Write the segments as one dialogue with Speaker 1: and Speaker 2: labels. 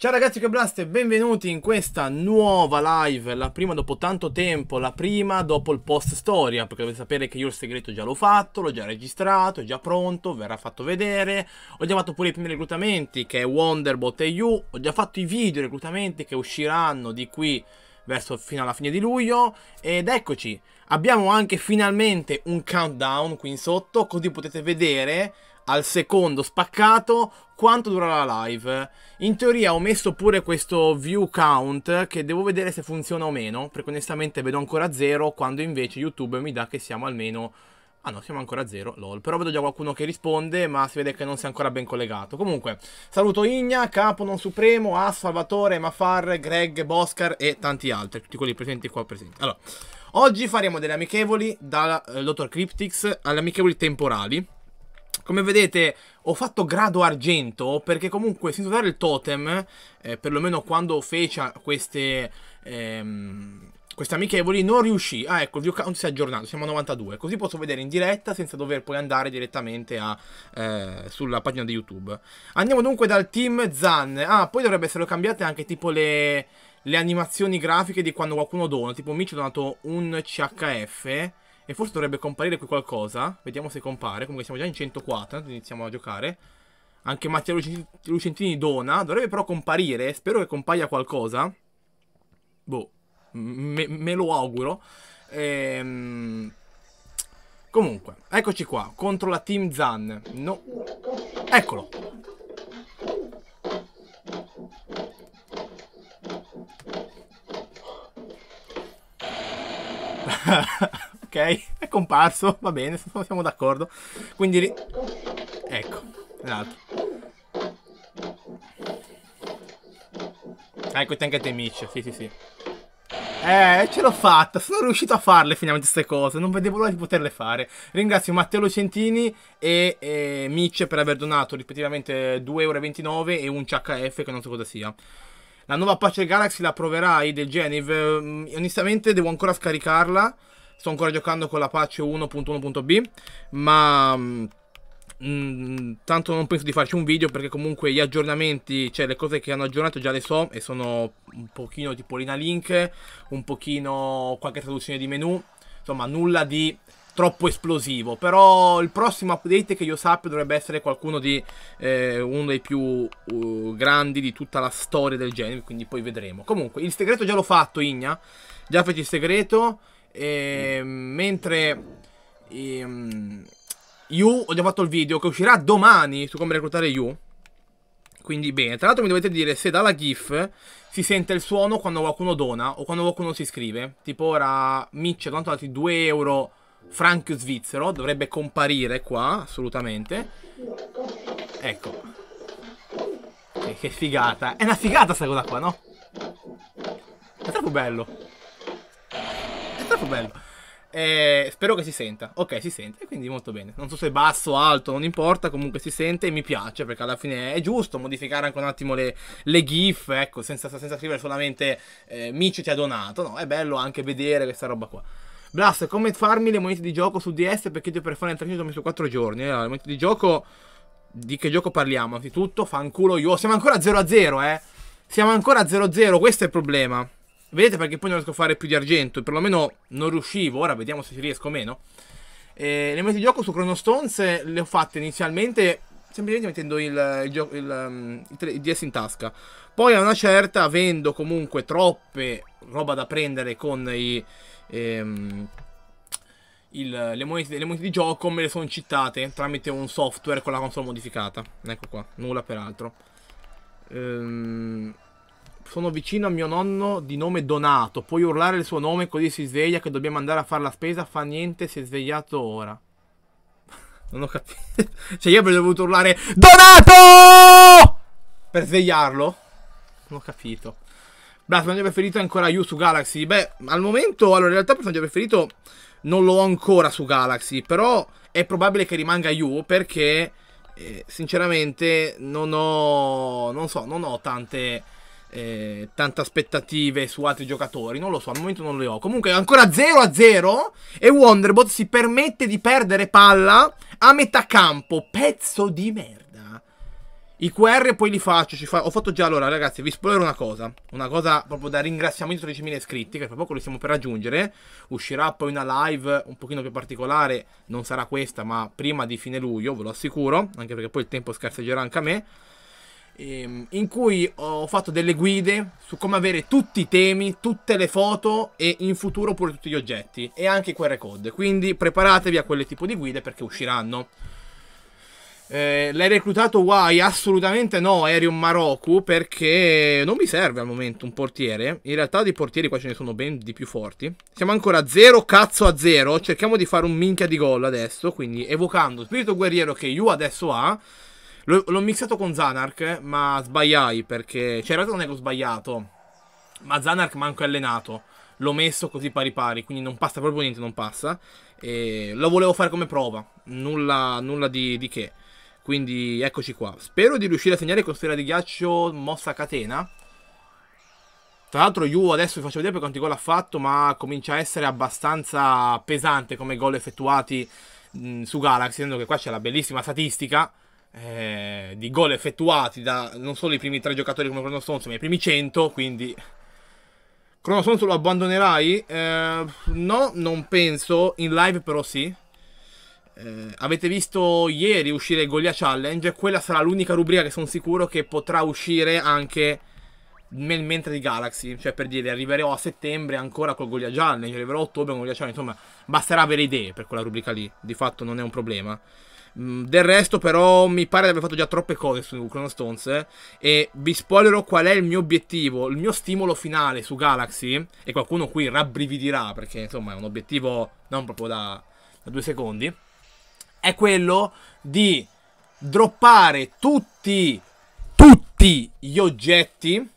Speaker 1: Ciao ragazzi che blast e benvenuti in questa nuova live, la prima dopo tanto tempo, la prima dopo il post storia, perché dovete sapere che io il segreto già l'ho fatto, l'ho già registrato, è già pronto, verrà fatto vedere, ho già fatto pure i primi reclutamenti che è Wonderbot e You, ho già fatto i video reclutamenti che usciranno di qui verso fino alla fine di luglio ed eccoci abbiamo anche finalmente un countdown qui in sotto così potete vedere al secondo spaccato quanto durerà la live. In teoria ho messo pure questo view count che devo vedere se funziona o meno, perché onestamente vedo ancora zero, quando invece YouTube mi dà che siamo almeno... Ah no, siamo ancora a zero, lol. Però vedo già qualcuno che risponde, ma si vede che non si è ancora ben collegato. Comunque, saluto Igna, Capo Non Supremo, a Salvatore, Mafar, Greg, Boscar e tanti altri, tutti quelli presenti qua presenti. Allora, oggi faremo delle amichevoli dal eh, Dottor Cryptics alle amichevoli temporali come vedete ho fatto grado argento perché comunque senza usare il totem, eh, perlomeno quando fece queste, ehm, queste amichevoli, non riuscì. Ah ecco, il view count si è aggiornato, siamo a 92, così posso vedere in diretta senza dover poi andare direttamente a, eh, sulla pagina di YouTube. Andiamo dunque dal team Zan. Ah, poi dovrebbero essere cambiate anche tipo le, le animazioni grafiche di quando qualcuno dona, tipo mi ci ha donato un CHF e forse dovrebbe comparire qui qualcosa. Vediamo se compare. Comunque siamo già in 104. Eh, iniziamo a giocare. Anche Mattia Lucentini dona. Dovrebbe però comparire. Spero che compaia qualcosa. Boh. Me, me lo auguro. Ehm... Comunque, eccoci qua. Contro la team Zan. No. Eccolo. è comparso, va bene, siamo d'accordo. Quindi, ri... ecco, l'altro. Esatto. Ah, ecco, anche te, Mitch, sì, sì, sì. Eh, ce l'ho fatta, sono riuscito a farle finalmente queste cose, non vedevo l'ora di poterle fare. Ringrazio Matteo Lucentini e, e Mitch per aver donato rispettivamente 2,29€ e un CHF che non so cosa sia. La nuova Pace Galaxy la proverai del Geniv, mm, onestamente devo ancora scaricarla. Sto ancora giocando con la patch 1.1.b, ma mh, mm, mm, tanto non penso di farci un video perché comunque gli aggiornamenti, cioè le cose che hanno aggiornato già le so e sono un pochino tipo Lina Link, un pochino qualche traduzione di menu, insomma nulla di troppo esplosivo. Però il prossimo update che io sappia dovrebbe essere qualcuno di eh, uno dei più uh, grandi di tutta la storia del genere. Quindi poi vedremo. Comunque, il segreto già l'ho fatto, Igna. Già feci il segreto. E, ehm, mentre e, ehm, Yu, ho già fatto il video che uscirà domani su come reclutare Yu. Quindi bene, tra l'altro mi dovete dire se dalla GIF si sente il suono quando qualcuno dona o quando qualcuno si iscrive. Tipo ora Mitch ha donato altri 2 euro franco svizzero, dovrebbe comparire qua, assolutamente. Ecco. Che, eh, che figata. È una figata sta cosa qua, no? È troppo bello stato bello. Eh, spero che si senta. Ok, si sente, quindi molto bene. Non so se è basso o alto, non importa, comunque si sente e mi piace perché alla fine è giusto modificare anche un attimo le, le GIF, ecco, senza, senza scrivere solamente eh, Mici ti ha donato, no? È bello anche vedere questa roba qua. Blast, come farmi le monete di gioco su DS perché io per fare il 300 ho messo 4 giorni. Allora, eh, le monete di gioco... Di che gioco parliamo? Anzitutto, fanculo io. Siamo ancora 0 a 0, eh. Siamo ancora 0 a 0, questo è il problema. Vedete perché poi non riesco a fare più di argento, perlomeno non riuscivo, ora vediamo se ci riesco o meno. Eh, le messe di gioco su Chrono Stones le ho fatte inizialmente semplicemente mettendo il, il, il, um, il, DS in tasca. Poi a una certa, avendo comunque troppe roba da prendere con i, ehm, le, monete, le, monete, di gioco, me le sono citate tramite un software con la console modificata. Ecco qua, nulla peraltro. Ehm... Sono vicino a mio nonno di nome Donato. Puoi urlare il suo nome così si sveglia che dobbiamo andare a fare la spesa. Fa niente, si è svegliato ora. non ho capito. cioè io avrei dovuto urlare Donato! Per svegliarlo? Non ho capito. Beh, personaggio preferito è ancora You su Galaxy. Beh, al momento, allora in realtà il personaggio preferito non l'ho ancora su Galaxy. Però è probabile che rimanga You perché... Eh, sinceramente non ho... Non so, non ho tante eh, tante aspettative su altri giocatori. Non lo so, al momento non le ho. Comunque, ancora 0 a 0. E Wonderbot si permette di perdere palla a metà campo. Pezzo di merda. I QR poi li faccio. Fa... Ho fatto già allora, ragazzi. Vi spoilerò una cosa. Una cosa proprio da ringraziamento 13.000 iscritti. Che fra poco li stiamo per raggiungere. Uscirà poi una live un pochino più particolare. Non sarà questa, ma prima di fine luglio, ve lo assicuro. Anche perché poi il tempo scarseggerà anche a me ehm, in cui ho fatto delle guide su come avere tutti i temi, tutte le foto e in futuro pure tutti gli oggetti e anche i QR code. Quindi preparatevi a quel tipo di guide perché usciranno. Eh, l'hai reclutato Wai? Assolutamente no, eri un Maroku perché non mi serve al momento un portiere. In realtà di portieri qua ce ne sono ben di più forti. Siamo ancora 0 cazzo a 0, cerchiamo di fare un minchia di gol adesso, quindi evocando Spirito Guerriero che Yu adesso ha L'ho, l'ho mixato con Zanark, ma sbagliai perché... Cioè, in realtà non ero sbagliato. Ma Zanark manco è allenato. L'ho messo così pari pari, quindi non passa proprio niente, non passa. E lo volevo fare come prova. Nulla, nulla di, di che. Quindi eccoci qua. Spero di riuscire a segnare con sfera di ghiaccio mossa catena. Tra l'altro Yu adesso vi faccio vedere per quanti gol ha fatto, ma comincia a essere abbastanza pesante come gol effettuati mh, su Galaxy, vedendo che qua c'è la bellissima statistica eh, di gol effettuati da non solo i primi tre giocatori come Crono Sonso, ma i primi 100, quindi... Crono Sonso lo abbandonerai? Eh, no, non penso, in live però sì. Eh, avete visto ieri uscire il Golia Challenge, quella sarà l'unica rubrica che sono sicuro che potrà uscire anche nel mentre di Galaxy, cioè per dire arriverò a settembre ancora col Golia Challenge, arriverò a ottobre con Golia Challenge, insomma basterà avere idee per quella rubrica lì, di fatto non è un problema. Mm, del resto però mi pare di aver fatto già troppe cose su Chrono Stones eh, e vi spoilerò qual è il mio obiettivo, il mio stimolo finale su Galaxy e qualcuno qui rabbrividirà perché insomma è un obiettivo non proprio da, da due secondi è quello di droppare tutti, tutti gli oggetti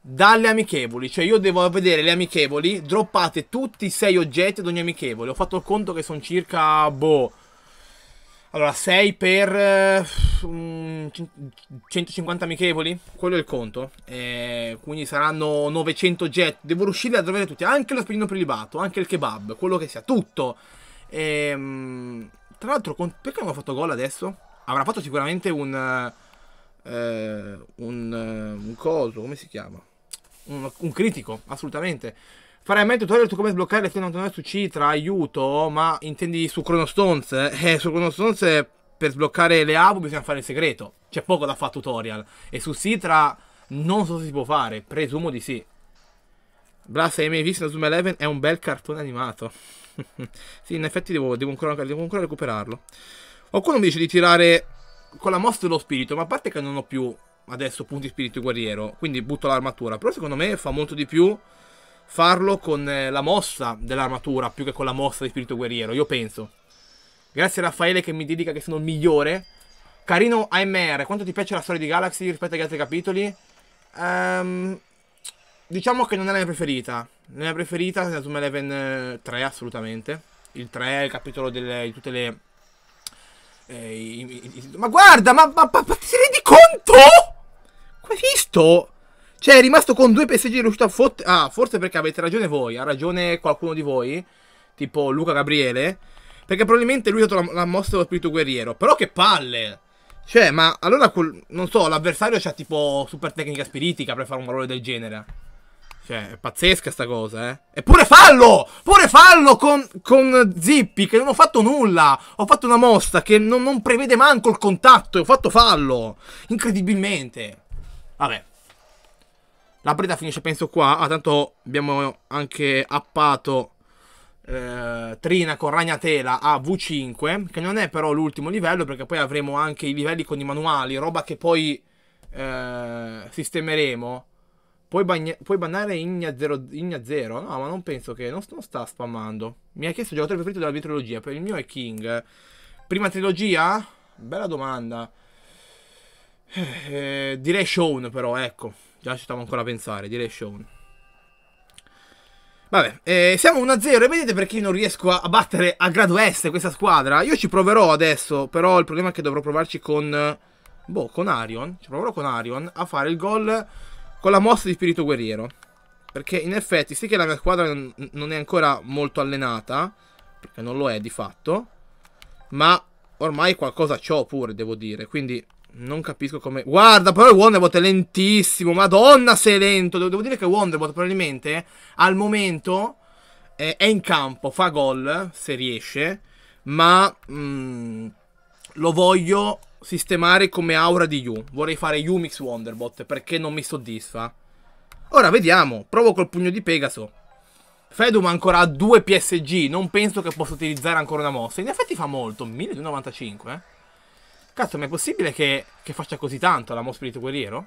Speaker 1: dalle amichevoli. Cioè, io devo vedere le amichevoli. Droppate tutti i 6 oggetti ad ogni amichevole. Ho fatto il conto che sono circa. Boh. Allora, 6 per eh, um, 150 amichevoli, quello è il conto. E quindi saranno 900 jet. Devo riuscire a trovare tutti, anche lo spinino prelibato, anche il kebab, quello che sia, tutto. E, ehm, tra l'altro, perché non ho fatto gol adesso? Avrà fatto sicuramente un... Uh, un, uh, un coso, come si chiama? un, un critico, assolutamente. Farai mai tutorial su come sbloccare le 99 su Citra, aiuto, ma intendi su Chronostones? Eh, su Chronostones per sbloccare le AVO bisogna fare il segreto, c'è poco da fare tutorial. E su Citra non so se si può fare, presumo di sì. Blast, hai mai visto la Zoom Eleven è un bel cartone animato. sì, in effetti devo, devo, ancora, devo ancora recuperarlo. Qualcuno mi dice di tirare con la mossa dello spirito, ma a parte che non ho più adesso punti spirito guerriero, quindi butto l'armatura. Però secondo me fa molto di più farlo con eh, la mossa dell'armatura più che con la mossa di spirito guerriero, io penso. Grazie a Raffaele che mi dedica che sono il migliore. Carino AMR, quanto ti piace la storia di Galaxy rispetto agli altri capitoli? Um, diciamo che non è la mia preferita. La mia preferita è Zoom Eleven 3, eh, assolutamente. Il 3 è il capitolo delle, di tutte le... Eh,
Speaker 2: i, i, i, ma
Speaker 1: guarda, ma, ma, ma, ma ti rendi conto? Questo? Cioè, è rimasto con due PSG riuscito a fottere. Ah, forse perché avete ragione voi, ha ragione qualcuno di voi, tipo Luca Gabriele. Perché probabilmente lui ha dato la mossa dello spirito guerriero. Però che palle! Cioè, ma allora, col- non so, l'avversario c'ha tipo super tecnica spiritica per fare un valore del genere. Cioè, è pazzesca sta cosa, eh. Eppure fallo! Pure fallo con, con Zippi, che non ho fatto nulla. Ho fatto una mossa che non, non prevede manco il contatto e ho fatto fallo. Incredibilmente. Vabbè. La partita finisce penso qua. Ah, tanto abbiamo anche appato eh, Trina con Ragnatela a V5, che non è però l'ultimo livello perché poi avremo anche i livelli con i manuali, roba che poi eh, sistemeremo. Puoi, bagna- puoi bannare Igna 0? No, ma non penso che... Non, non sta spammando. Mi ha chiesto il giocatore preferito della trilogia, per il mio è King. Prima trilogia? Bella domanda. Eh, direi Sean però, ecco. Già ci stavo ancora a pensare, direi Sean. Vabbè, eh, siamo 1-0 e vedete perché io non riesco a, a battere a grado S questa squadra? Io ci proverò adesso, però il problema è che dovrò provarci con... Boh, con Arion. Ci proverò con Arion a fare il gol con la mossa di Spirito Guerriero. Perché in effetti sì che la mia squadra non è ancora molto allenata, perché non lo è di fatto, ma ormai qualcosa c'ho pure, devo dire. Quindi non capisco come... Guarda, però il Wonderbot è lentissimo. Madonna se è lento. Devo, dire che Wonderbot probabilmente al momento eh, è in campo, fa gol, se riesce. Ma mh, mm, lo voglio sistemare come aura di Yu. Vorrei fare Umix Wonderbot perché non mi soddisfa. Ora vediamo. Provo col pugno di Pegaso. Fedum ancora ha 2 PSG. Non penso che possa utilizzare ancora una mossa. In effetti fa molto. 1295, eh. Cazzo, ma è possibile che, che faccia così tanto la Mo Guerriero?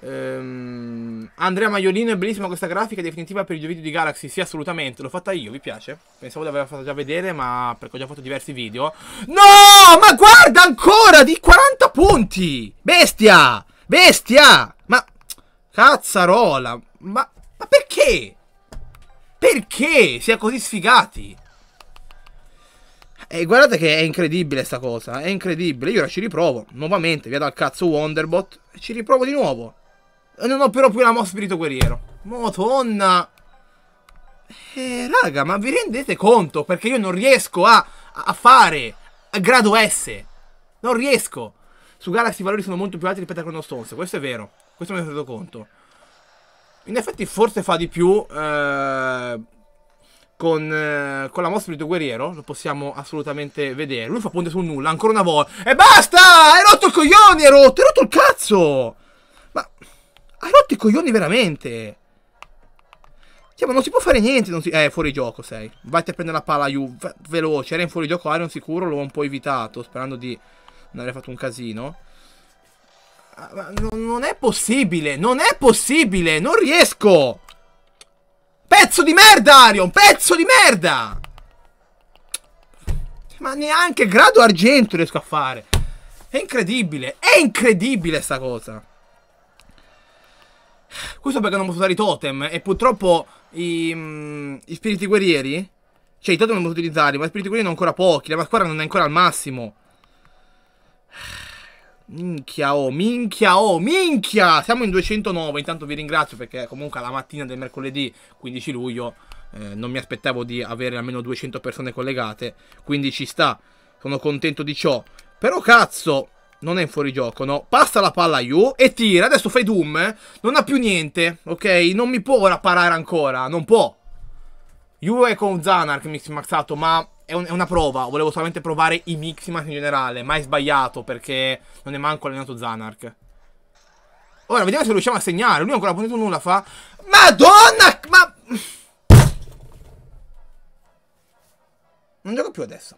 Speaker 1: Um, ehm, Andrea Maiolino è bellissima questa grafica definitiva per i due video di Galaxy. Sì, assolutamente. L'ho fatta io, vi piace? Pensavo di averla fatta già vedere, ma perché ho già fatto diversi video. No! Ma guarda ancora! Di 40 punti! Bestia! Bestia! Ma cazzarola! Ma, ma perché? Perché si è così sfigati? E guardate che è incredibile sta cosa, è incredibile. Io ora ci riprovo, nuovamente, via dal cazzo Wonderbot, e ci riprovo di nuovo. E non ho però più la mossa spirito guerriero. Madonna! Eh, raga, ma vi rendete conto? Perché io non riesco a, a fare a grado S. Non riesco. Su Galaxy i valori sono molto più alti rispetto a Chrono Stones, questo è vero. Questo me ne sono reso conto. In effetti forse fa di più... Eh con, eh, con, la mossa spirito guerriero Lo possiamo assolutamente vedere Lui fa punte sul nulla, ancora una volta E basta! Hai rotto il coglione hai rotto, hai rotto il cazzo! Ma... Hai rotto i coglioni veramente? Cioè, ma non si può fare niente non si... Eh, fuori gioco sei vai a prendere la palla, Ju Ve Veloce, era in fuori gioco Iron sicuro, l'ho un po' evitato Sperando di non aver fatto un casino ah, ma non, non è possibile, non è possibile, non riesco! Pezzo di merda, Arion! Pezzo di merda! Ma neanche grado argento riesco a fare. È incredibile. È incredibile sta cosa. Questo perché non posso usare i totem. E purtroppo i, mm, i spiriti guerrieri... Cioè, i totem non posso utilizzarli, ma i spiriti guerrieri ne ho ancora pochi. La squadra non è ancora al massimo. Minchia oh, minchia oh, minchia! Siamo in 209, intanto vi ringrazio perché comunque la mattina del mercoledì 15 luglio eh, non mi aspettavo di avere almeno 200 persone collegate, quindi ci sta, sono contento di ciò. Però cazzo, non è in fuorigioco, no? Passa la palla a Yu e tira, adesso fai Doom, eh? non ha più niente, ok? Non mi può ora parare ancora, non può. Yu è con Zanark mi mix maxato, ma è, un, è, una prova, volevo solamente provare i Miximas in generale, Ma mai sbagliato perché non è manco allenato Zanark. Ora, vediamo se riusciamo a segnare, lui ancora ha ancora potuto nulla, fa... Madonna, ma... Non gioco più adesso.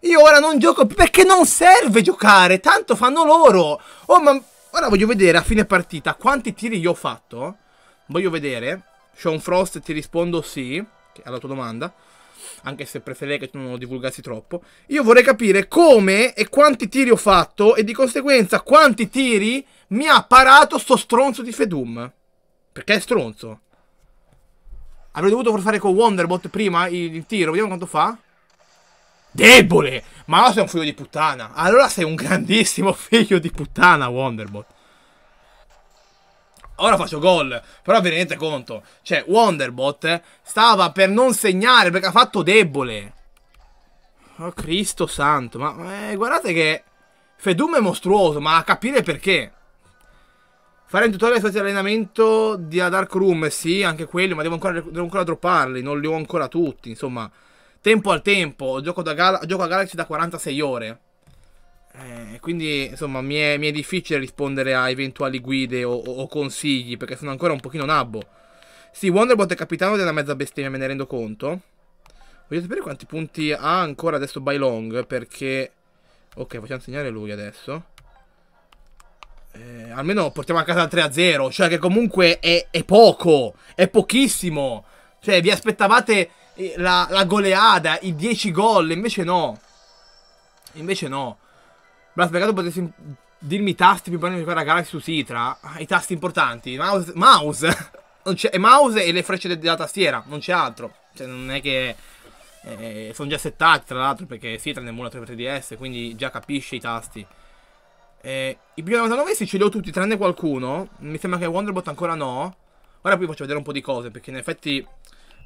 Speaker 1: Io ora non gioco più perché non serve giocare, tanto fanno loro. Oh, ma ora voglio vedere a fine partita quanti tiri io ho fatto. Voglio vedere. Sean Frost ti rispondo sì, alla tua domanda anche se preferirei che tu non lo divulgassi troppo. Io vorrei capire come e quanti tiri ho fatto e di conseguenza quanti tiri mi ha parato sto stronzo di Fedum. Perché è stronzo. Avrei dovuto fare con Wonderbot prima il, il tiro, vediamo quanto fa. Debole! Ma no, sei un figlio di puttana. Allora sei un grandissimo figlio di puttana, Wonderbot. Ora faccio gol, però vi rendete conto. Cioè, Wonderbot stava per non segnare perché ha fatto debole. Oh, Cristo santo, ma eh, guardate che Fedum è mostruoso, ma a capire perché. Fare un tutorial di allenamento di Dark Room, sì, anche quelli, ma devo ancora, devo ancora dropparli, non li ho ancora tutti, insomma. Tempo al tempo, gioco, da gala, gioco a Galaxy da 46 ore. Eh, quindi insomma mi è, mi è, difficile rispondere a eventuali guide o, o, o, consigli perché sono ancora un pochino nabbo. Sì, Wonderbot è capitano della mezza bestemmia, me ne rendo conto. Voglio sapere quanti punti ha ancora adesso Bailong perché... Ok, facciamo segnare lui adesso. Eh, almeno portiamo a casa 3-0, cioè che comunque è, è, poco, è pochissimo. Cioè vi aspettavate eh, la, la goleada, i 10 gol, invece no. Invece no. Me l'ha spiegato, potessi dirmi i tasti più buoni di quella a Galaxy su Citra. Ah, I tasti importanti. Mouse. mouse. c'è, mouse e le frecce della tastiera, non c'è altro. Cioè, non è che. Eh, sono già settati, tra l'altro, perché Citra ne emulato per 3DS, quindi già capisce i tasti. Eh, I più 99 sì, ce li ho tutti, tranne qualcuno. Mi sembra che Wonderbot ancora no. Ora poi faccio vedere un po' di cose, perché in effetti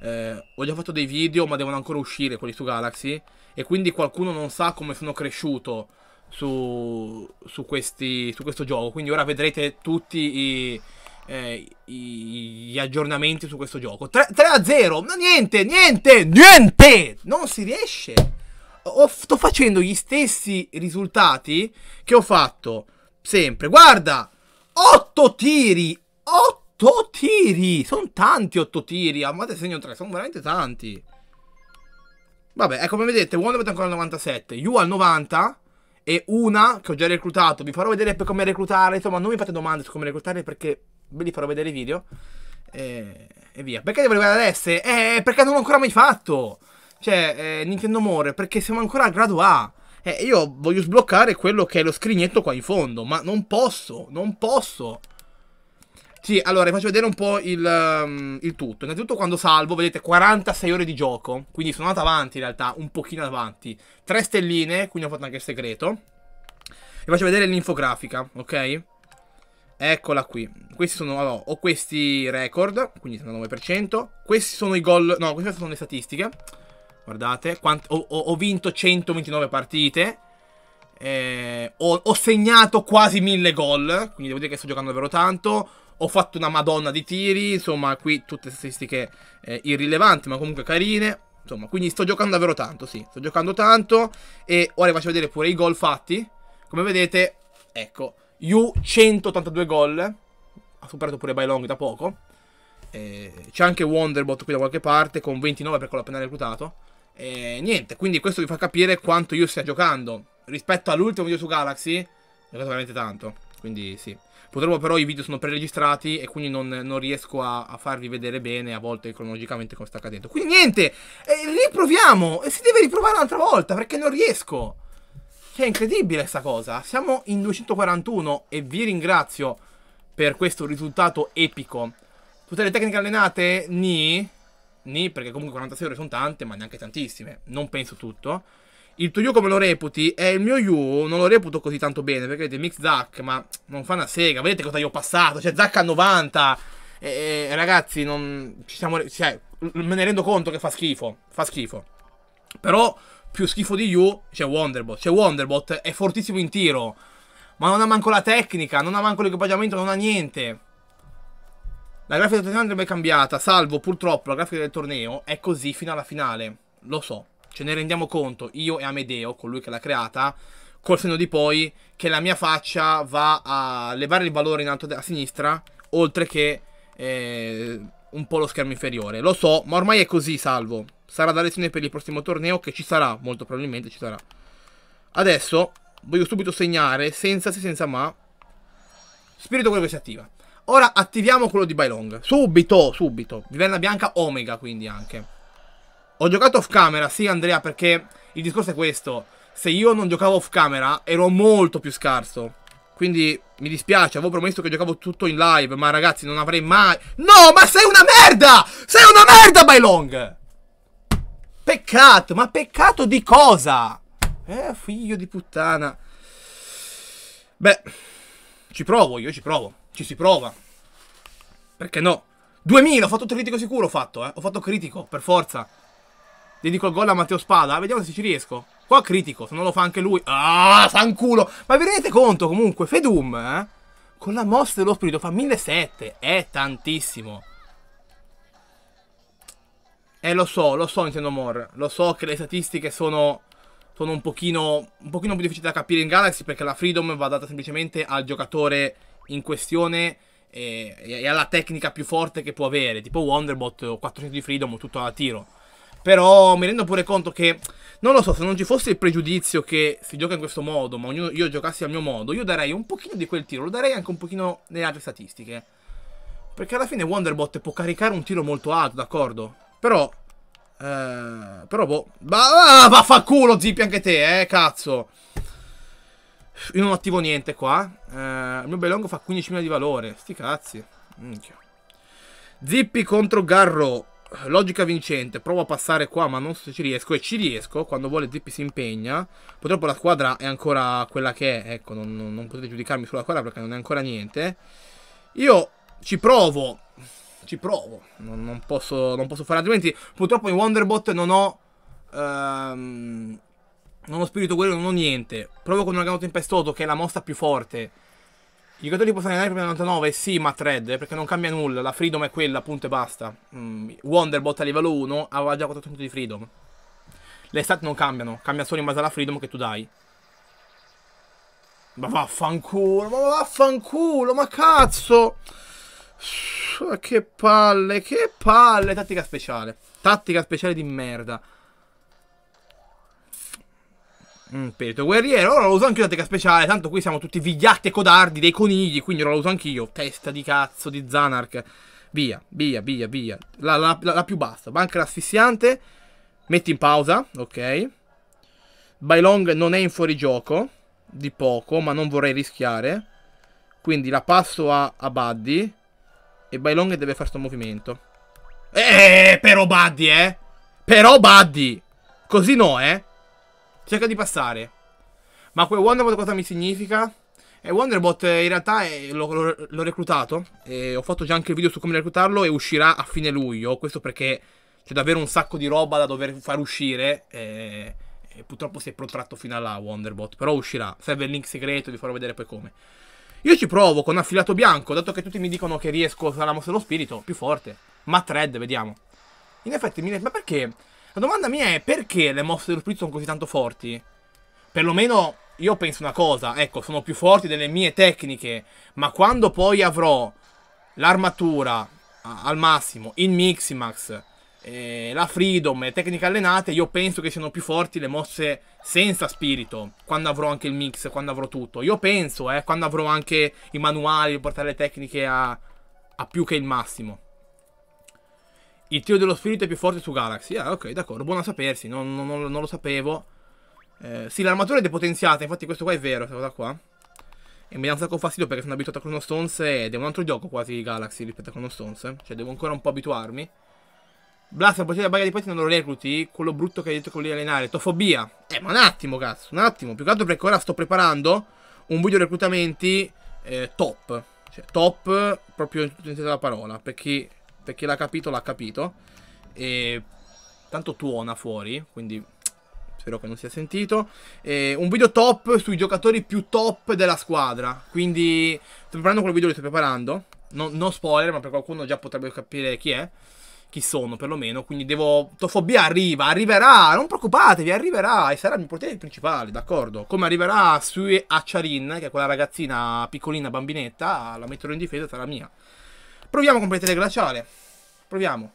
Speaker 1: eh, ho già fatto dei video, ma devono ancora uscire quelli su Galaxy. E quindi qualcuno non sa come sono cresciuto su, su, questi, su questo gioco. Quindi ora vedrete tutti i, eh, gli aggiornamenti su questo gioco. 3, 3 a 0, no, niente, niente, niente! Non si riesce. Ho, sto facendo gli stessi risultati che ho fatto sempre. Guarda, 8 tiri, 8 tiri, sono tanti 8 tiri, amate segno 3, sono veramente tanti. Vabbè, ecco come vedete, Wonderbet ancora al 97, Yu al 90, e una che ho già reclutato, vi farò vedere per come reclutare, insomma non mi fate domande su come reclutare perché ve li farò vedere i video e, e via. Perché devo arrivare ad S? Eh, perché non l'ho ancora mai fatto, cioè eh, Nintendo More, perché siamo ancora al grado A. Eh, io voglio sbloccare quello che è lo scrignetto qua in fondo, ma non posso, non posso. Sì, allora vi faccio vedere un po' il, um, il, tutto. Innanzitutto quando salvo, vedete 46 ore di gioco, quindi sono andato avanti in realtà, un pochino avanti. 3 stelline, quindi ho fatto anche il segreto. Vi faccio vedere l'infografica, ok? Eccola qui. Questi sono, allora, ho questi record, quindi sono 9%. Questi sono i gol, no, queste sono le statistiche. Guardate, quant, ho, ho vinto 129 partite. Eh, ho, ho, segnato quasi 1000 gol, quindi devo dire che sto giocando davvero tanto ho fatto una madonna di tiri, insomma, qui tutte statistiche eh, irrilevanti, ma comunque carine. Insomma, quindi sto giocando davvero tanto, sì, sto giocando tanto e ora vi faccio vedere pure i gol fatti. Come vedete, ecco, Yu 182 gol, ha superato pure Bailong da poco. Eh, c'è anche Wonderbot qui da qualche parte con 29 perché l'ho appena reclutato. E eh, niente, quindi questo vi fa capire quanto io stia giocando. Rispetto all'ultimo video su Galaxy, ho giocato veramente tanto, quindi sì. Purtroppo però i video sono preregistrati e quindi non, non riesco a, a, farvi vedere bene a volte cronologicamente come sta accadendo. Quindi niente, eh, riproviamo e si deve riprovare un'altra volta perché non riesco. Che è incredibile sta cosa. Siamo in 241 e vi ringrazio per questo risultato epico. Tutte le tecniche allenate? Ni. Ni perché comunque 46 ore sono tante ma neanche tantissime. Non penso tutto. Il tuo Yu come lo reputi? E il mio Yu non lo reputo così tanto bene, perché vedete, Mix Zack, ma non fa una sega, vedete cosa gli ho passato, cioè Zack a 90, e, e, ragazzi, non, ci siamo, cioè, me ne rendo conto che fa schifo, fa schifo. Però più schifo di Yu c'è Wonderbot, C'è Wonderbot è fortissimo in tiro, ma non ha manco la tecnica, non ha manco l'equipaggiamento, non ha niente. La grafica del torneo andrebbe cambiata, salvo purtroppo la grafica del torneo è così fino alla finale. Lo so, ce ne rendiamo conto, io e Amedeo, colui che l'ha creata, col senno di poi che la mia faccia va a levare il valore in alto a sinistra, oltre che eh, un po' lo schermo inferiore. Lo so, ma ormai è così, salvo. Sarà da lezione per il prossimo torneo che ci sarà, molto probabilmente ci sarà. Adesso voglio subito segnare, senza se senza ma, spirito quello che si attiva. Ora attiviamo quello di Bailong. Subito, subito. Viverna bianca, omega quindi anche. Ho giocato off camera, sì Andrea, perché il discorso è questo. Se io non giocavo off camera ero molto più scarso. Quindi mi dispiace, avevo promesso che giocavo tutto in live, ma ragazzi non avrei mai... No, ma sei una merda! Sei una merda, Bailong! Peccato, ma peccato di cosa? Eh, figlio di puttana. Beh, ci provo, io ci provo. Ci si prova. Perché no? 2000, ho fatto critico sicuro, ho fatto, eh. Ho fatto critico, per forza. Dedico il gol a Matteo Spada. Vediamo se ci riesco. Qua critico, se non lo fa anche lui. Ah, fanculo. Ma vi rendete conto comunque? Fedum, eh? Con la mossa dello spirito fa 1700. È tantissimo. Eh, lo so, lo so, Nintendo More. Lo so che le statistiche sono... Sono un pochino, un pochino più difficili da capire in Galaxy perché la freedom va data semplicemente al giocatore in questione e, e alla tecnica più forte che può avere, tipo Wonderbot 400 di freedom tutto a tiro. Però mi rendo pure conto che, non lo so, se non ci fosse il pregiudizio che si gioca in questo modo, ma ognuno, io giocassi al mio modo, io darei un pochino di quel tiro, lo darei anche un pochino nelle altre statistiche. Perché alla fine Wonderbot può caricare un tiro molto alto, d'accordo? Però... Eh, però boh... Ah, culo, zippi anche te, eh, cazzo! Io non attivo niente qua. Eh, il mio Belongo fa 15.000 di valore. Sti cazzi. Minchia. Zippi contro Garro logica vincente, provo a passare qua ma non so se ci riesco e ci riesco, quando vuole Zippy si impegna, purtroppo la squadra è ancora quella che è, ecco non, non, non potete giudicarmi sulla squadra perché non è ancora niente, io ci provo, ci provo, non, non posso, non posso fare altrimenti, purtroppo in Wonderbot non ho... Ehm, non ho spirito guerriero, non ho niente. Provo con un uragano tempestoso, che è la mossa più forte. I giocatori possono allenare prima 99? Sì, ma thread, eh, perché non cambia nulla. La freedom è quella, punto e basta. Mm, Wonderbot a livello 1 aveva già 400 di freedom. Le stat non cambiano, cambia solo in base alla freedom che tu dai. Ma vaffanculo, ma vaffanculo, ma cazzo! Che palle, che palle! Tattica speciale. Tattica speciale di merda. Mm, perito guerriero, ora lo uso anche anch'io teca speciale, tanto qui siamo tutti vigliatti e codardi dei conigli, quindi ora lo uso anch'io, testa di cazzo di Zanark. Via, via, via, via. La, la, la, la più bassa, banca l'asfissiante, metti in pausa, ok. Bailong non è in fuorigioco, di poco, ma non vorrei rischiare. Quindi la passo a, a Buddy, e Bailong deve fare sto movimento. Eh, però Buddy, eh! Però Buddy! Così no, eh! Cerca di passare. Ma quel Wonderbot cosa mi significa? E eh, Wonderbot eh, in realtà l'ho reclutato. E ho fatto già anche il video su come reclutarlo e uscirà a fine luglio. Questo perché c'è davvero un sacco di roba da dover far uscire. E, e purtroppo si è protratto fino alla Wonderbot. Però uscirà. Serve il link segreto, vi farò vedere poi come. Io ci provo con affilato bianco, dato che tutti mi dicono che riesco a usare la mossa dello spirito, più forte. Ma thread, vediamo. In effetti, ma perché? La domanda mia è perché le mosse dello spirito sono così tanto forti? Perlomeno io penso una cosa, ecco, sono più forti delle mie tecniche, ma quando poi avrò l'armatura al massimo, il Miximax, eh, la Freedom e tecniche allenate, io penso che siano più forti le mosse senza spirito, quando avrò anche il mix, quando avrò tutto. Io penso, eh, quando avrò anche i manuali per portare le tecniche a, a più che il massimo. Il tiro dello spirito è più forte su Galaxy. Ah, ok, d'accordo. Buono a sapersi. Non, non, non lo sapevo. Eh, sì, l'armatura è depotenziata. Infatti, questo qua è vero. Questa cosa qua. E mi dà un sacco fastidio perché sono abituato a Chrono Stones ed è un altro gioco quasi Galaxy rispetto a Chrono Stones. Cioè, devo ancora un po' abituarmi. Blast, potere baia di pezzi non lo recluti. Quello brutto che hai detto con lì allenare. Tofobia. Eh, ma un attimo, cazzo. Un attimo. Più che altro perché ora sto preparando un video reclutamenti eh, top. Cioè, top proprio in tutto il senso della parola. Perché perché cioè, l'ha capito, l'ha capito. E tanto tuona fuori, quindi spero che non sia sentito. E un video top sui giocatori più top della squadra. Quindi sto preparando quel video, che sto preparando. Non, non spoiler, ma per qualcuno già potrebbe capire chi è. Chi sono perlomeno. Quindi devo. Tofobia arriva, arriverà. Non preoccupatevi, arriverà. E sarà il mio potere principale, d'accordo? Come arriverà su Acciarin, che è quella ragazzina piccolina, bambinetta, la metterò in difesa, sarà mia. Proviamo con Pretere Glaciale. Proviamo.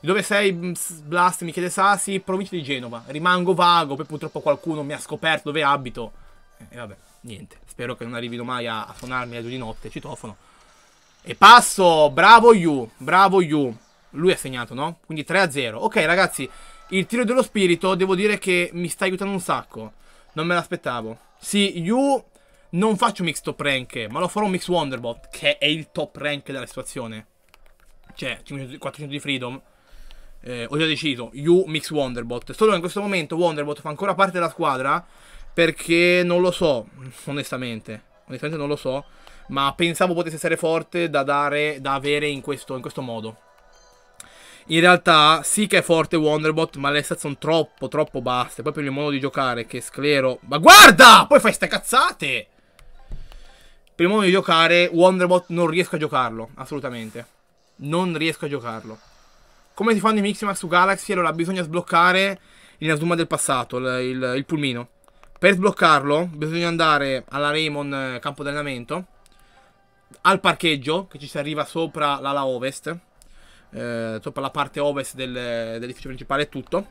Speaker 1: dove sei, mm, Blast? Mi chiede Sasi, provincia di Genova. Rimango vago, poi purtroppo qualcuno mi ha scoperto dove abito. Eh, e vabbè, niente. Spero che non arrivino mai a, suonarmi a due di notte. Citofono. E passo, bravo You, bravo You. Lui ha segnato, no? Quindi 3 0. Ok, ragazzi, il tiro dello spirito devo dire che mi sta aiutando un sacco. Non me l'aspettavo. Sì, You non faccio mix top rank, ma lo farò mix Wonderbot, che è il top rank della situazione. Cioè, 400 di Freedom. Eh, ho già deciso, You mix Wonderbot. Solo in questo momento Wonderbot fa ancora parte della squadra, perché non lo so, onestamente. Onestamente non lo so, ma pensavo potesse essere forte da, dare, da avere in questo, in questo modo. In realtà sì che è forte Wonderbot, ma le stat sono troppo, troppo basse. Poi per il modo di giocare, che sclero... Ma guarda! Poi fai ste cazzate! Prima il di giocare, Wonderbot non riesco a giocarlo, assolutamente. Non riesco a giocarlo. Come si fanno i Miximax su Galaxy, allora bisogna sbloccare l'Inazuma del passato, il, il, il pulmino. Per sbloccarlo bisogna andare alla Raymond eh, campo d'allenamento, al parcheggio, che ci si arriva sopra l'ala ovest, eh, sopra la parte ovest del, dell'edificio principale e tutto,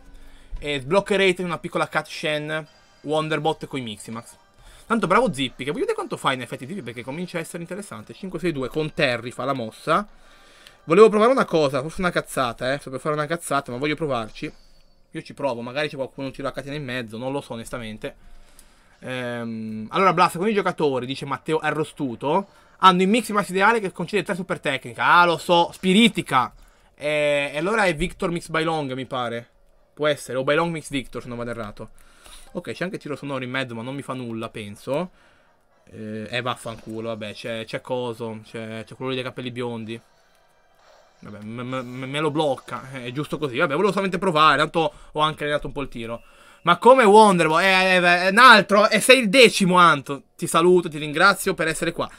Speaker 1: e sbloccherete una piccola cutscene Wonderbot con i Miximax. Tanto bravo Zippy che voglio vedere quanto fa in effetti Zippi perché comincia a essere interessante. 5-6-2 con Terry fa la mossa. Volevo provare una cosa, forse una cazzata, eh. Sto per fare una cazzata, ma voglio provarci. Io ci provo, magari c'è qualcuno che tira la catena in mezzo, non lo so onestamente. Ehm, allora, Blast, con i giocatori, dice Matteo Arrostuto, hanno il mix max ideale che concede 3 super tecnica. Ah, lo so, spiritica. E, eh, e allora è Victor Mix by Long, mi pare. Può essere, o by Long Mix Victor, se non vado errato. Ok, c'è anche tiro sonoro in mezzo, ma non mi fa nulla, penso. Eh, eh vaffanculo, vabbè, c'è coso, c'è quello dei capelli biondi. Vabbè, me lo blocca, eh, è giusto così. Vabbè, volevo solamente provare, tanto ho anche allenato un po' il tiro. Ma come Wonderboy, è, eh, è, eh, è un altro, e sei il decimo, Anto. Ti saluto, ti ringrazio per essere qua.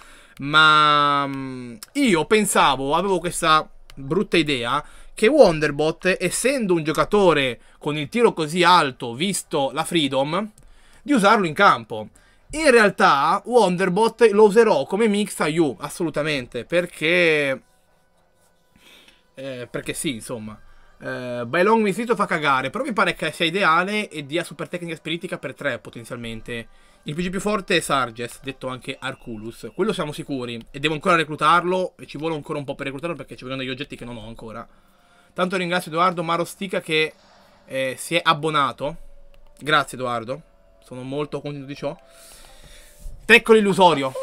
Speaker 1: Ma mm, io pensavo, avevo questa brutta idea che Wonderbot, essendo un giocatore con il tiro così alto, visto la Freedom, di usarlo in campo. In realtà Wonderbot lo userò come mix a You, assolutamente, perché... Eh, perché sì, insomma. Eh, Bailong Mistito fa cagare, però mi pare che sia ideale e dia super tecnica spiritica per 3 potenzialmente. Il PG più forte è Sarges, detto anche Arculus, quello siamo sicuri. E devo ancora reclutarlo e ci vuole ancora un po' per reclutarlo perché ci vogliono degli oggetti che non ho ancora. Tanto ringrazio Edoardo Marostica che eh, si è abbonato. Grazie Edoardo, sono molto contento di ciò. Tecco l'illusorio.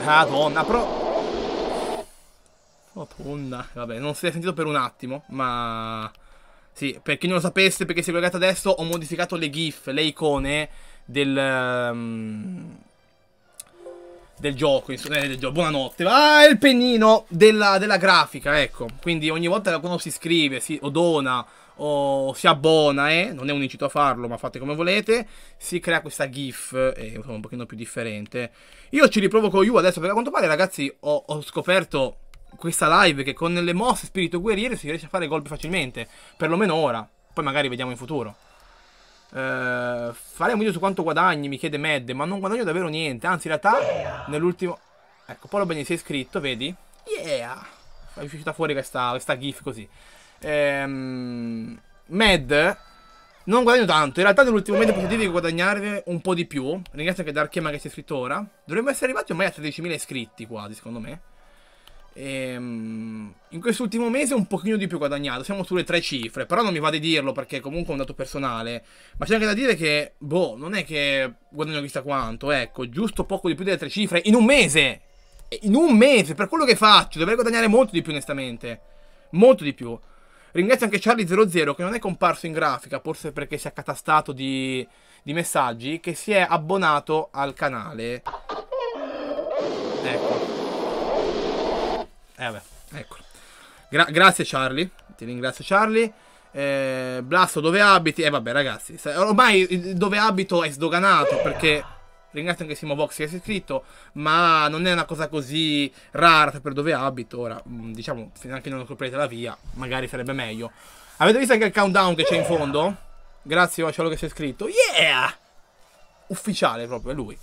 Speaker 1: Ah, Madonna, però... Madonna, vabbè, non si è sentito per un attimo, ma... Sì, per chi non lo sapesse, perché si è collegato adesso, ho modificato le GIF, le icone del... Um del gioco, insomma, eh, del gioco, buonanotte. Ah, è il pennino della, della, grafica, ecco. Quindi ogni volta che qualcuno si iscrive, si, o dona, o si abbona, eh, non è un incito a farlo, ma fate come volete, si crea questa GIF, eh, un pochino più differente. Io ci riprovo con You adesso, perché a quanto pare, ragazzi, ho, ho scoperto questa live che con le mosse spirito guerriere si riesce a fare gol più facilmente, perlomeno ora, poi magari vediamo in futuro. Uh, eh, farei un video su quanto guadagni, mi chiede Mad, ma non guadagno davvero niente. Anzi, in realtà, yeah. nell'ultimo... Ecco, Paolo Beni si è iscritto, vedi? Yeah! È uscita fuori questa, questa gif così. Ehm, Mad, non guadagno tanto. In realtà, nell'ultimo yeah. mese potevi guadagnare un po' di più. Ringrazio anche Darkema che si è iscritto ora. Dovremmo essere arrivati ormai a 13.000 iscritti quasi, secondo me. Ehm, in quest'ultimo mese un pochino di più guadagnato, siamo sulle tre cifre, però non mi va di dirlo perché comunque è un dato personale, ma c'è anche da dire che, boh, non è che guadagno chissà quanto, ecco, giusto poco di più delle tre cifre, in un mese! In un mese, per quello che faccio, dovrei guadagnare molto di più onestamente, molto di più. Ringrazio anche Charlie00 che non è comparso in grafica, forse perché si è accatastato di, di messaggi, che si è abbonato al canale. Ecco. Eh vabbè, eccolo. Gra grazie Charlie, ti ringrazio Charlie. Eh, Blasto, dove abiti? Eh vabbè ragazzi, ormai dove abito è sdoganato perché... Ringrazio anche Simo Vox che si è iscritto, ma non è una cosa così rara per dove abito. Ora, mm, diciamo, fino anche non coprite la via, magari sarebbe meglio. Avete visto anche il countdown che c'è in fondo? Grazie a quello che si è iscritto. Yeah! Ufficiale proprio, è lui.